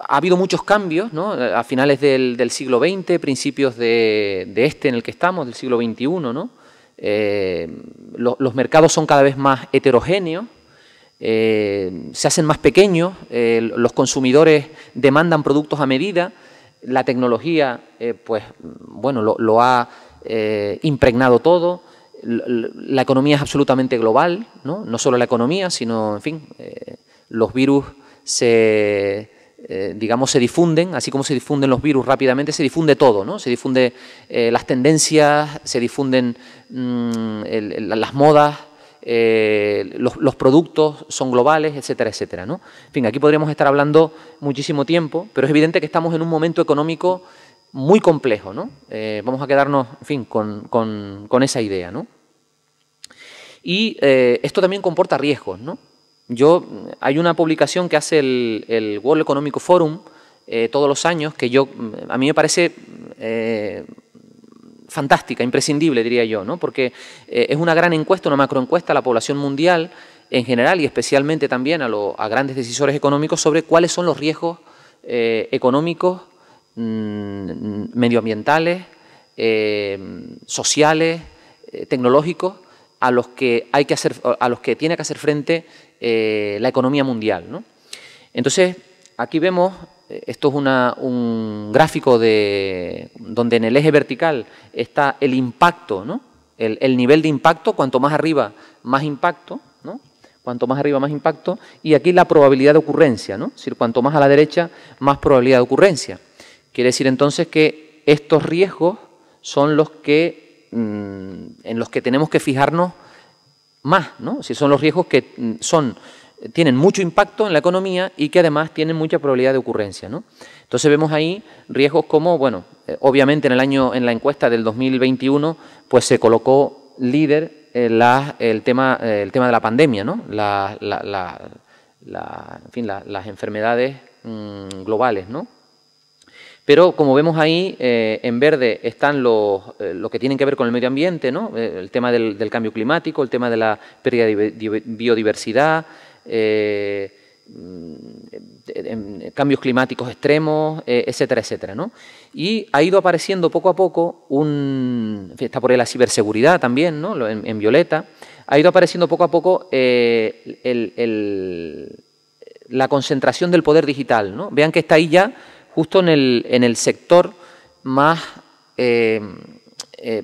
ha habido muchos cambios ¿no? a finales del, siglo XX, principios de, este en el que estamos, del siglo XXI. ¿no? Eh, los mercados son cada vez más heterogéneos, se hacen más pequeños, eh, los consumidores demandan productos a medida, la tecnología eh, pues, bueno, lo, ha eh, impregnado todo, la economía es absolutamente global, no, no solo la economía, sino, en fin, los virus se, digamos, se difunden, así como se difunden los virus rápidamente, se difunde todo, ¿no? Se difunde las tendencias, se difunden mm, las modas, eh, los, productos son globales, etcétera, etcétera. ¿no? En fin, aquí podríamos estar hablando muchísimo tiempo, pero es evidente que estamos en un momento económico muy complejo. ¿no? Eh, vamos a quedarnos, fin, con, esa idea. ¿no? Y eh, esto también comporta riesgos. ¿no? Yo, hay una publicación que hace el, el World Economic Forum todos los años que yo, a mí me parece fantástica, imprescindible, diría yo, ¿no? porque eh, es una gran encuesta, una macroencuesta a la población mundial en general y especialmente también a, los grandes decisores económicos sobre cuáles son los riesgos eh, económicos, mm, medioambientales, eh, sociales, tecnológicos, a los que hay que hacer, a los que tiene que hacer frente la economía mundial. Entonces, aquí vemos esto es un gráfico de, donde en el eje vertical está el impacto, ¿no? el, nivel de impacto, cuanto más arriba, más impacto, ¿no? cuanto más arriba, más impacto, y aquí la probabilidad de ocurrencia, ¿no? es decir, cuanto más a la derecha, más probabilidad de ocurrencia. Quiere decir entonces que estos riesgos son los que, mm, en los que tenemos que fijarnos más, ¿no? si son los riesgos que mm, son tienen mucho impacto en la economía y que además tienen mucha probabilidad de ocurrencia. ¿no? Entonces vemos ahí riesgos como, bueno, eh, obviamente en el año, en la encuesta del 2021, pues se colocó líder eh, el, tema, eh, el tema de la pandemia, ¿no? en fin, las enfermedades mm, globales, ¿no? Pero como vemos ahí, en verde están los, lo que tienen que ver con el medio ambiente, ¿no? el tema del cambio climático, el tema de la pérdida de biodiversidad, eh, mm, eh, cambios climáticos extremos, eh, etcétera, etcétera. Y ha ido apareciendo poco a poco un... Está por ahí la ciberseguridad también, ¿no? en, violeta. Ha ido apareciendo poco a poco la concentración del poder digital. ¿no? Vean que está ahí ya justo en el, sector más... Eh,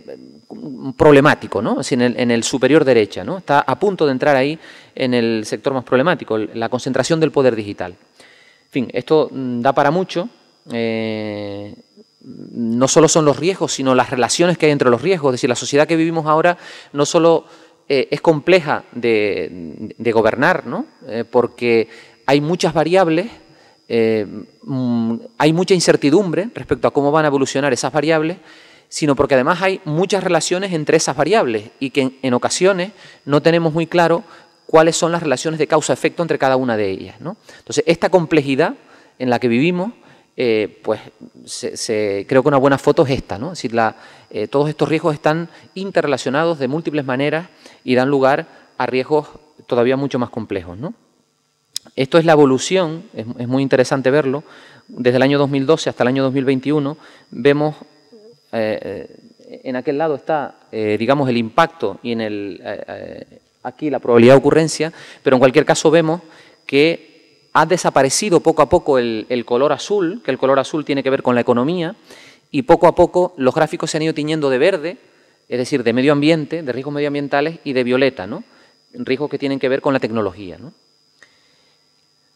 problemático, ¿no? en, el, superior derecha, ¿no? Está a punto de entrar ahí en el sector más problemático, la concentración del poder digital. fin, esto mm, da para mucho. Eh, no solo son los riesgos, sino las relaciones que hay entre los riesgos. Es decir, la sociedad que vivimos ahora no solo eh, es compleja de, gobernar, ¿no? porque hay muchas variables mm, hay mucha incertidumbre respecto a cómo van a evolucionar esas variables sino porque además hay muchas relaciones entre esas variables y que en, ocasiones no tenemos muy claro cuáles son las relaciones de causa-efecto entre cada una de ellas. Entonces, esta complejidad en la que vivimos, eh, pues se, creo que una buena foto es esta. ¿no? Es decir, la, eh, todos estos riesgos están interrelacionados de múltiples maneras y dan lugar a riesgos todavía mucho más complejos. Esto es la evolución, es, es muy interesante verlo, desde el año 2012 hasta el año 2021 vemos eh, en aquel lado está, eh, digamos, el impacto y en el, eh, aquí la probabilidad de ocurrencia, pero en cualquier caso vemos que ha desaparecido poco a poco el, color azul, que el color azul tiene que ver con la economía, y poco a poco los gráficos se han ido tiñendo de verde, es decir, de medio ambiente, de riesgos medioambientales y de violeta, ¿no? riesgos que tienen que ver con la tecnología.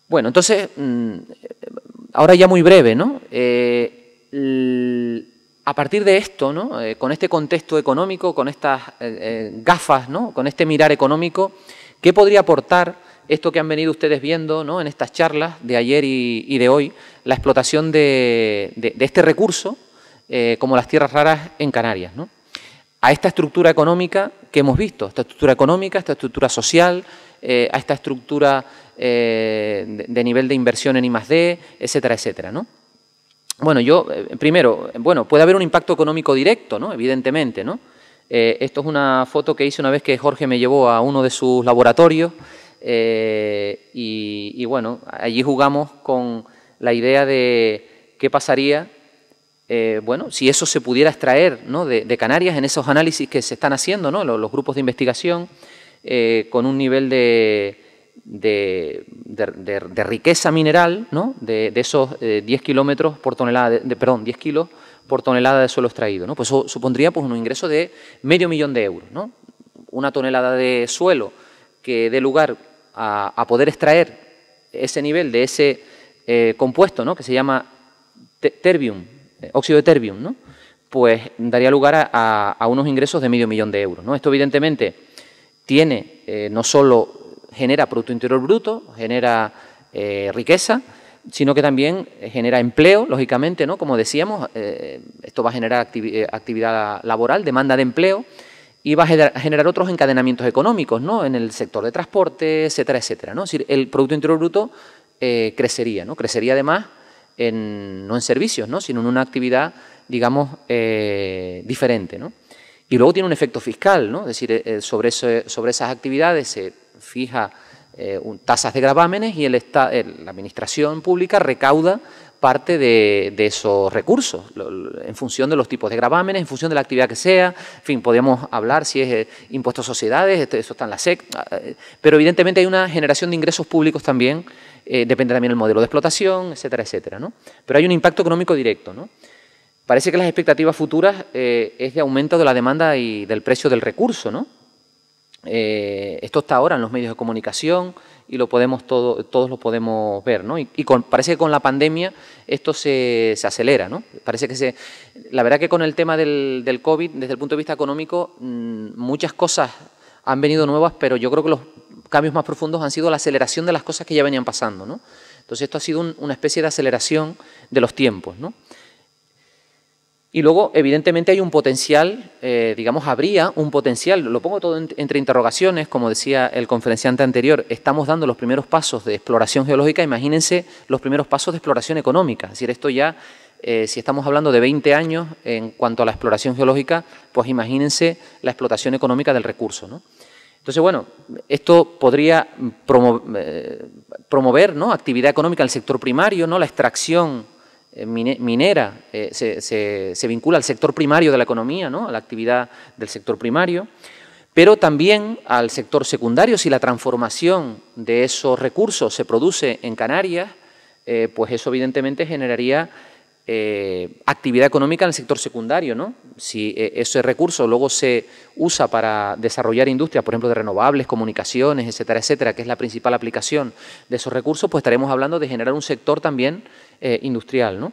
Bueno, entonces, mm, ahora ya muy breve, ¿no? a partir de esto, eh, con este contexto económico, con estas eh, eh, gafas, con este mirar económico, ¿qué podría aportar esto que han venido ustedes viendo en estas charlas de ayer y, de hoy, la explotación de, este recurso como las tierras raras en Canarias? ¿no? A esta estructura económica que hemos visto, esta estructura económica, esta estructura social, a esta estructura de, nivel de inversión en I+.D., etcétera, etcétera, ¿no? Bueno, yo, eh, primero, bueno, puede haber un impacto económico directo, ¿no? Evidentemente, ¿no? Eh, esto es una foto que hice una vez que Jorge me llevó a uno de sus laboratorios eh, y, bueno, allí jugamos con la idea de qué pasaría, bueno, si eso se pudiera extraer ¿no? de, Canarias en esos análisis que se están haciendo, ¿no? los grupos de investigación, con un nivel de, de, de, riqueza mineral, ¿no? de, esos 10 eh, kilómetros por tonelada, de, perdón, 10 kilos por tonelada de suelo extraído. ¿no? Pues eso supondría pues, un ingreso de medio millón de euros. ¿no? Una tonelada de suelo que dé lugar a, poder extraer ese nivel de ese eh, compuesto ¿no? que se llama eh, óxido de terbium, ¿no? pues daría lugar a, unos ingresos de medio millón de euros. ¿no? Esto evidentemente tiene no solo genera Producto Interior Bruto, genera eh, riqueza, sino que también genera empleo, lógicamente, ¿no? Como decíamos, eh, esto va a generar eh, actividad laboral, demanda de empleo, y va a generar otros encadenamientos económicos, ¿no? En el sector de transporte, etcétera, etcétera, ¿no? Es decir, el Producto Interior Bruto crecería, ¿no? Crecería además en, no en servicios, ¿no? Sino en una actividad, digamos, diferente, ¿no? Y luego tiene un efecto fiscal, ¿no? Es decir, sobre, sobre esas actividades se fija eh, tasas de gravámenes y el la administración pública recauda parte de, esos recursos, en función de los tipos de gravámenes, en función de la actividad que sea, en fin, podemos hablar si es eh, impuesto a sociedades, este, eso está en la SEC, ah, eh, pero evidentemente hay una generación de ingresos públicos también, depende también del modelo de explotación, etcétera, etcétera, ¿no? Pero hay un impacto económico directo, ¿no? Parece que las expectativas futuras es de aumento de la demanda y del precio del recurso, ¿no? Eh, esto está ahora en los medios de comunicación y lo podemos todo, todos lo podemos ver, ¿no? Y, parece que con la pandemia esto se, acelera, ¿no? Parece que se... La verdad que con el tema del, del COVID, desde el punto de vista económico, mm, muchas cosas han venido nuevas, pero yo creo que los cambios más profundos han sido la aceleración de las cosas que ya venían pasando, ¿no? Entonces esto ha sido una especie de aceleración de los tiempos, ¿no? Y luego, evidentemente, hay un potencial, eh, digamos, habría un potencial, lo pongo todo entre interrogaciones, como decía el conferenciante anterior, estamos dando los primeros pasos de exploración geológica, imagínense los primeros pasos de exploración económica, es decir, esto ya, eh, si estamos hablando de 20 años en cuanto a la exploración geológica, pues imagínense la explotación económica del recurso, Entonces, bueno, esto podría eh, promover, ¿no? actividad económica en el sector primario, ¿no? la extracción eh, minera eh, se, se, vincula al sector primario de la economía, ¿no? a la actividad del sector primario, pero también al sector secundario. Si la transformación de esos recursos se produce en Canarias, eh, pues eso evidentemente generaría actividad económica en el sector secundario. ¿no? Si ese recurso luego se usa para desarrollar industrias, por ejemplo, de renovables, comunicaciones, etcétera, etcétera, que es la principal aplicación de esos recursos, pues estaremos hablando de generar un sector también eh, industrial. ¿no?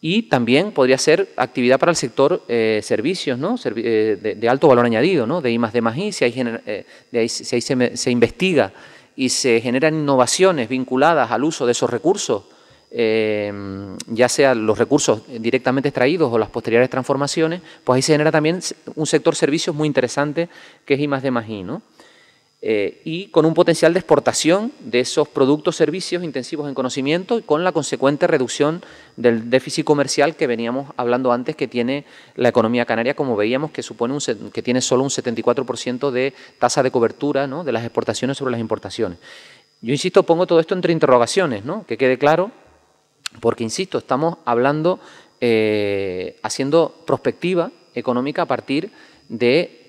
Y también podría ser actividad para el sector eh, servicios, ¿no? Eh, de, alto valor añadido, ¿no? de I más si ahí, se, investiga y se generan innovaciones vinculadas al uso de esos recursos, ya sean los recursos directamente extraídos o las posteriores transformaciones, pues ahí se genera también un sector servicios muy interesante que es I más ¿no? Eh, y con un potencial de exportación de esos productos, servicios intensivos en conocimiento con la consecuente reducción del déficit comercial que veníamos hablando antes que tiene la economía canaria, como veíamos que supone un, que tiene solo un 74% de tasa de cobertura de las exportaciones sobre las importaciones. Yo insisto, pongo todo esto entre interrogaciones, que quede claro, porque insisto, estamos hablando, eh, haciendo prospectiva económica a partir de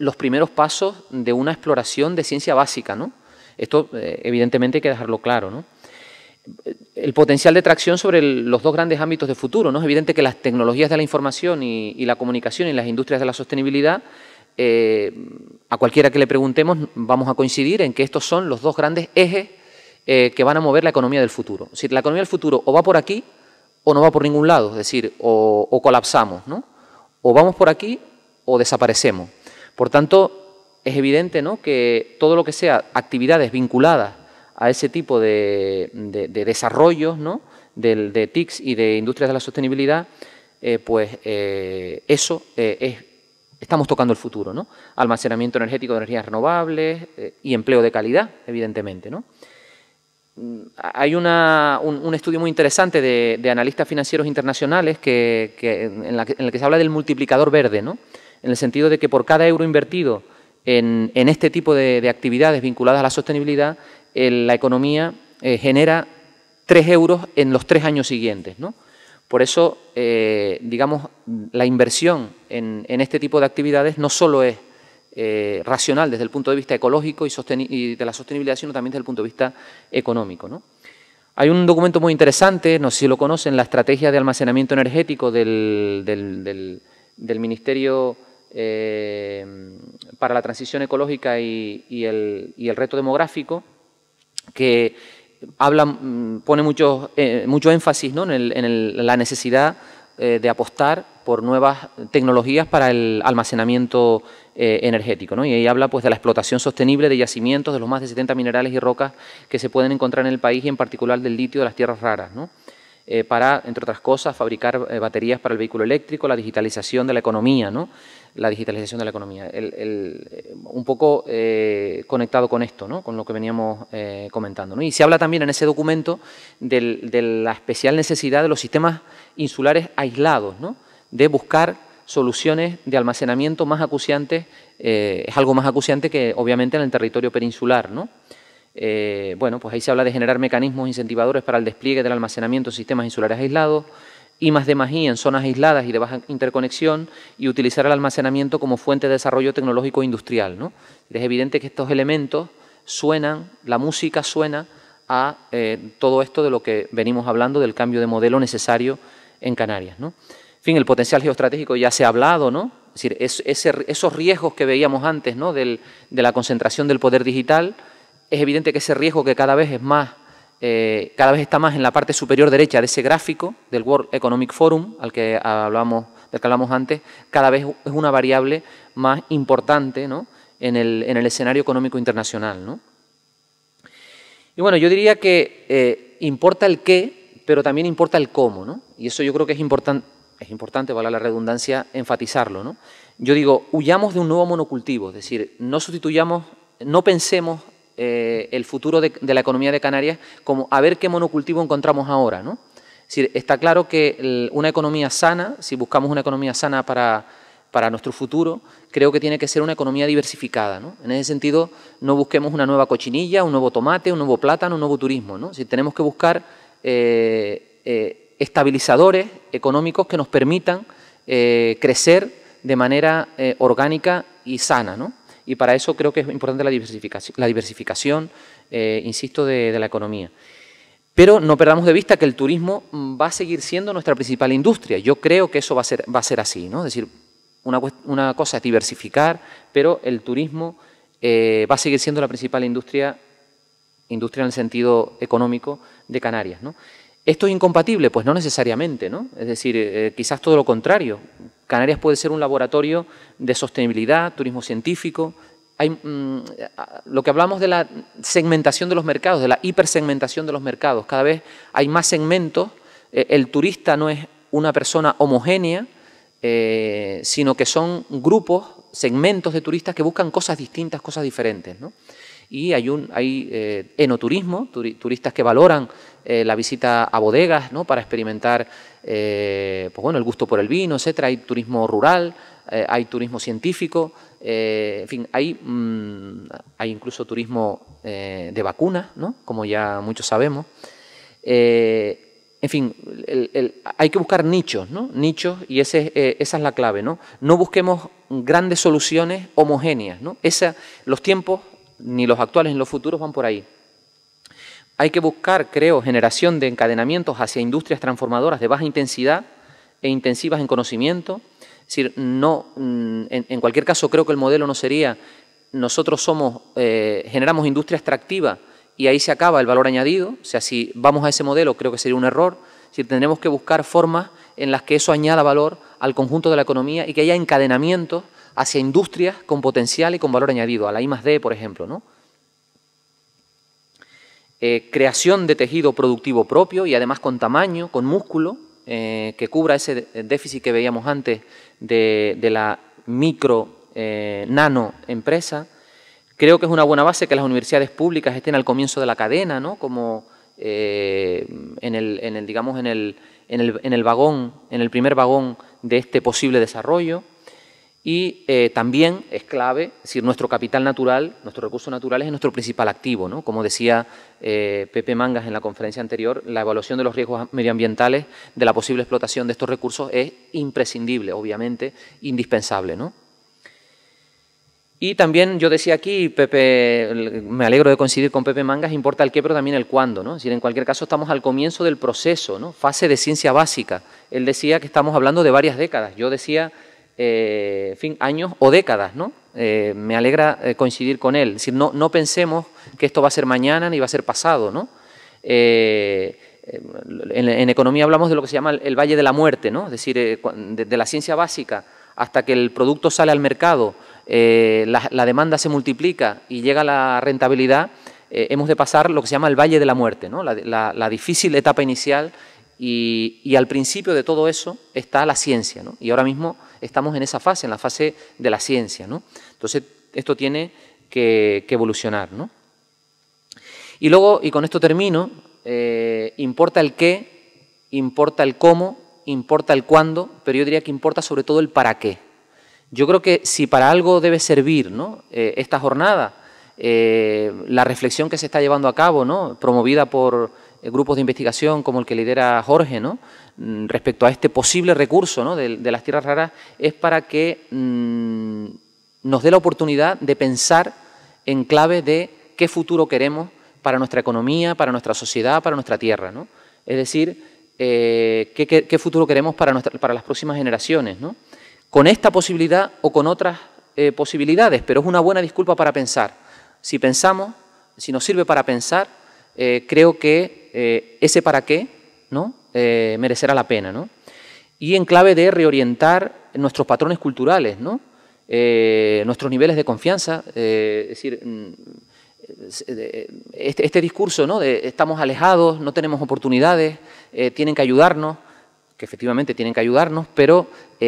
los primeros pasos de una exploración de ciencia básica, ¿no? Esto eh, evidentemente hay que dejarlo claro, ¿no? El potencial de tracción sobre los dos grandes ámbitos de futuro, ¿no? Es evidente que las tecnologías de la información y, la comunicación y las industrias de la sostenibilidad eh, a cualquiera que le preguntemos vamos a coincidir en que estos son los dos grandes ejes eh, que van a mover la economía del futuro. Si la economía del futuro o va por aquí o no va por ningún lado, es decir, o, o colapsamos, ¿no? o vamos por aquí o desaparecemos. Por tanto, es evidente ¿no? que todo lo que sea actividades vinculadas a ese tipo de, desarrollos ¿no? de, de, TICs y de industrias de la sostenibilidad, eh, pues eh, eso eh, es, estamos tocando el futuro. ¿no? Almacenamiento energético de energías renovables y empleo de calidad, evidentemente. ¿no? Mm, hay un, estudio muy interesante de, analistas financieros internacionales en, en el que se habla del multiplicador verde, ¿no? en el sentido de que por cada euro invertido en, este tipo de, actividades vinculadas a la sostenibilidad, la economía eh, genera tres euros en los tres años siguientes. Por eso, eh, digamos, la inversión en, este tipo de actividades no solo es eh, racional desde el punto de vista ecológico y, de la sostenibilidad, sino también desde el punto de vista económico. Hay un documento muy interesante, no sé si lo conocen, la Estrategia de Almacenamiento Energético del, del Ministerio Em, para la transición ecológica y, el, reto demográfico, que habla, mm, pone eh, mucho, énfasis en, la necesidad eh, de apostar por nuevas tecnologías para el almacenamiento eh, energético. Y ahí habla pues, de la explotación sostenible de yacimientos, de los más de 70 minerales y rocas que se pueden encontrar en el país y en particular del litio de las tierras raras. ¿no? para, entre otras cosas, fabricar baterías para el vehículo eléctrico, la digitalización de la economía, ¿no? la digitalización de la economía. El, eh, un poco eh, conectado con esto, ¿no? con lo que veníamos eh, comentando. ¿no? Y se habla también en ese documento de la especial necesidad de los sistemas insulares aislados, ¿no? de buscar soluciones de almacenamiento más acuciantes, es algo más acuciante que obviamente en el territorio peninsular. ¿no? bueno, pues ahí se habla de generar mecanismos incentivadores para el despliegue del almacenamiento de sistemas insulares aislados, y más de más en zonas aisladas y de baja interconexión y utilizar el almacenamiento como fuente de desarrollo tecnológico industrial. ¿no? Es evidente que estos elementos suenan, la música suena a eh, todo esto de lo que venimos hablando, del cambio de modelo necesario en Canarias. ¿no? En fin, el potencial geoestratégico ya se ha hablado, ¿no? Es decir, esos riesgos que veíamos antes ¿no? de la concentración del poder digital, es evidente que ese riesgo que cada vez es más eh, cada vez está más en la parte superior derecha de ese gráfico del World Economic Forum, al que hablamos, del que hablamos antes, cada vez es una variable más importante en, el, escenario económico internacional. Y bueno, yo diría que eh, importa el qué, pero también importa el cómo, ¿no? y eso yo creo que es importante, es importante, vale la redundancia, enfatizarlo. ¿no? Yo digo, huyamos de un nuevo monocultivo, es decir, no sustituyamos, no pensemos eh, el futuro de, la economía de Canarias como a ver qué monocultivo encontramos ahora. ¿no? está claro que una economía sana, si buscamos una economía sana para, nuestro futuro, creo que tiene que ser una economía diversificada. ¿no? En ese sentido, no busquemos una nueva cochinilla, un nuevo tomate, un nuevo plátano, un nuevo turismo. ¿no? Si tenemos que buscar eh, eh, estabilizadores económicos que nos permitan crecer de manera orgánica y sana. ¿no? y para eso creo que es importante la diversificación, la diversificación eh, insisto, de, la economía. Pero no perdamos de vista que el turismo mm, va a seguir siendo nuestra principal industria. Yo creo que eso va a ser, va a ser así, ¿no? Es decir, una, cosa es diversificar, pero el turismo eh, va a seguir siendo la principal industria, industria en el sentido económico de Canarias, ¿Esto es incompatible? Pues no necesariamente, ¿no? Es decir, eh, quizás todo lo contrario. Canarias puede ser un laboratorio de sostenibilidad, turismo científico. Mm, lo que hablamos de la segmentación de los mercados, de la hipersegmentación de los mercados. Cada vez hay más segmentos. Eh, el turista no es una persona homogénea, eh, sino que son grupos, segmentos de turistas que buscan cosas distintas, cosas diferentes. Y hay, un, hay eh, enoturismo, turistas que valoran eh, la visita a bodegas, ¿no? Para experimentar, eh, pues bueno, el gusto por el vino, etcétera. Hay turismo rural, eh, hay turismo científico, en fin, hay, mm, hay incluso turismo de vacunas, ¿no? Como ya muchos sabemos. en fin, hay que buscar nichos, ¿no? Nichos, y ese, esa es la clave, ¿no? No busquemos grandes soluciones homogéneas, ¿no? Esa, los tiempos, ni los actuales ni los futuros, van por ahí. Hay que buscar, creo, generación de encadenamientos hacia industrias transformadoras de baja intensidad e intensivas en conocimiento. Es decir, no, mm, en, cualquier caso creo que el modelo no sería nosotros somos, eh, generamos industria extractiva y ahí se acaba el valor añadido. O sea, si vamos a ese modelo creo que sería un error. Si tendremos que buscar formas en las que eso añada valor al conjunto de la economía y que haya encadenamientos hacia industrias con potencial y con valor añadido, a la I+.D., por ejemplo, ¿no? Eh, creación de tejido productivo propio y además con tamaño, con músculo, eh, que cubra ese eh, déficit que veíamos antes de, la micro, nano empresa. Creo que es una buena base que las universidades públicas estén al comienzo de la cadena, ¿no? como en el, digamos, en el, en el, en el vagón, en el primer vagón de este posible desarrollo. Y eh, también es clave, si decir, nuestro capital natural, nuestro recurso natural, es nuestro principal activo. ¿no? Como decía eh, Pepe Mangas en la conferencia anterior, la evaluación de los riesgos medioambientales de la posible explotación de estos recursos es imprescindible, obviamente, indispensable. ¿no? Y también yo decía aquí, Pepe, me alegro de coincidir con Pepe Mangas, importa el qué, pero también el cuándo, ¿no? Es decir, en cualquier caso estamos al comienzo del proceso, ¿no? Fase de ciencia básica. Él decía que estamos hablando de varias décadas. Yo decía ...en eh, fin, años o décadas, ¿no? Eh, me alegra eh, coincidir con él. Es decir, no, no pensemos que esto va a ser mañana ni va a ser pasado, ¿no? en, economía hablamos de lo que se llama el, valle de la muerte, ¿no? Es decir, desde de la ciencia básica hasta que el producto sale al mercado, la, demanda se multiplica y llega la rentabilidad, hemos de pasar lo que se llama el valle de la muerte, ¿no? la difícil etapa inicial y, al principio de todo eso está la ciencia, ¿no? Y ahora mismo estamos en esa fase, en la fase de la ciencia, ¿no? Entonces, esto tiene que, evolucionar, ¿no? Y luego, y con esto termino, eh, importa el qué, importa el cómo, importa el cuándo, pero yo diría que importa sobre todo el para qué. Yo creo que si para algo debe servir ¿no? Eh, esta jornada, eh, la reflexión que se está llevando a cabo, ¿no? promovida por eh, grupos de investigación como el que lidera Jorge, ¿no? Mm, respecto a este posible recurso ¿no? de, las tierras raras, es para que mm, nos dé la oportunidad de pensar en clave de qué futuro queremos para nuestra economía, para nuestra sociedad, para nuestra tierra. ¿no? Es decir, eh, qué, futuro queremos para, nuestra, para las próximas generaciones. ¿no? Con esta posibilidad o con otras eh, posibilidades, pero es una buena disculpa para pensar. Si pensamos, si nos sirve para pensar, eh, creo que eh, ese para qué ¿no? Eh, merecerá la pena. ¿no? Y en clave de reorientar nuestros patrones culturales, ¿no? nuestros niveles de confianza, es decir, mm, este, este, discurso ¿no? de estamos alejados, no tenemos oportunidades, tienen que ayudarnos, que efectivamente tienen que ayudarnos, pero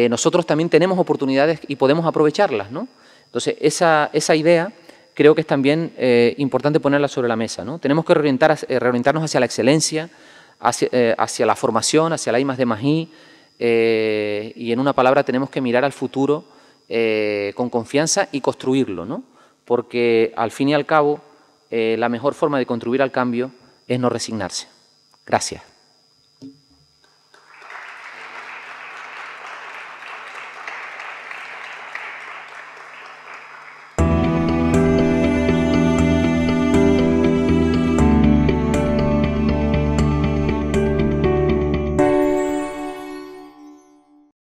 nosotros también tenemos oportunidades y podemos aprovecharlas. ¿no? Entonces, esa, esa idea creo que es también eh, importante ponerla sobre la mesa. ¿no? Tenemos que eh, reorientarnos hacia la excelencia, eh, hacia, la formación, hacia la I de Magí, y en una palabra tenemos que mirar al futuro con confianza y construirlo, ¿no? porque al fin y al cabo la mejor forma de contribuir al cambio es no resignarse. Gracias.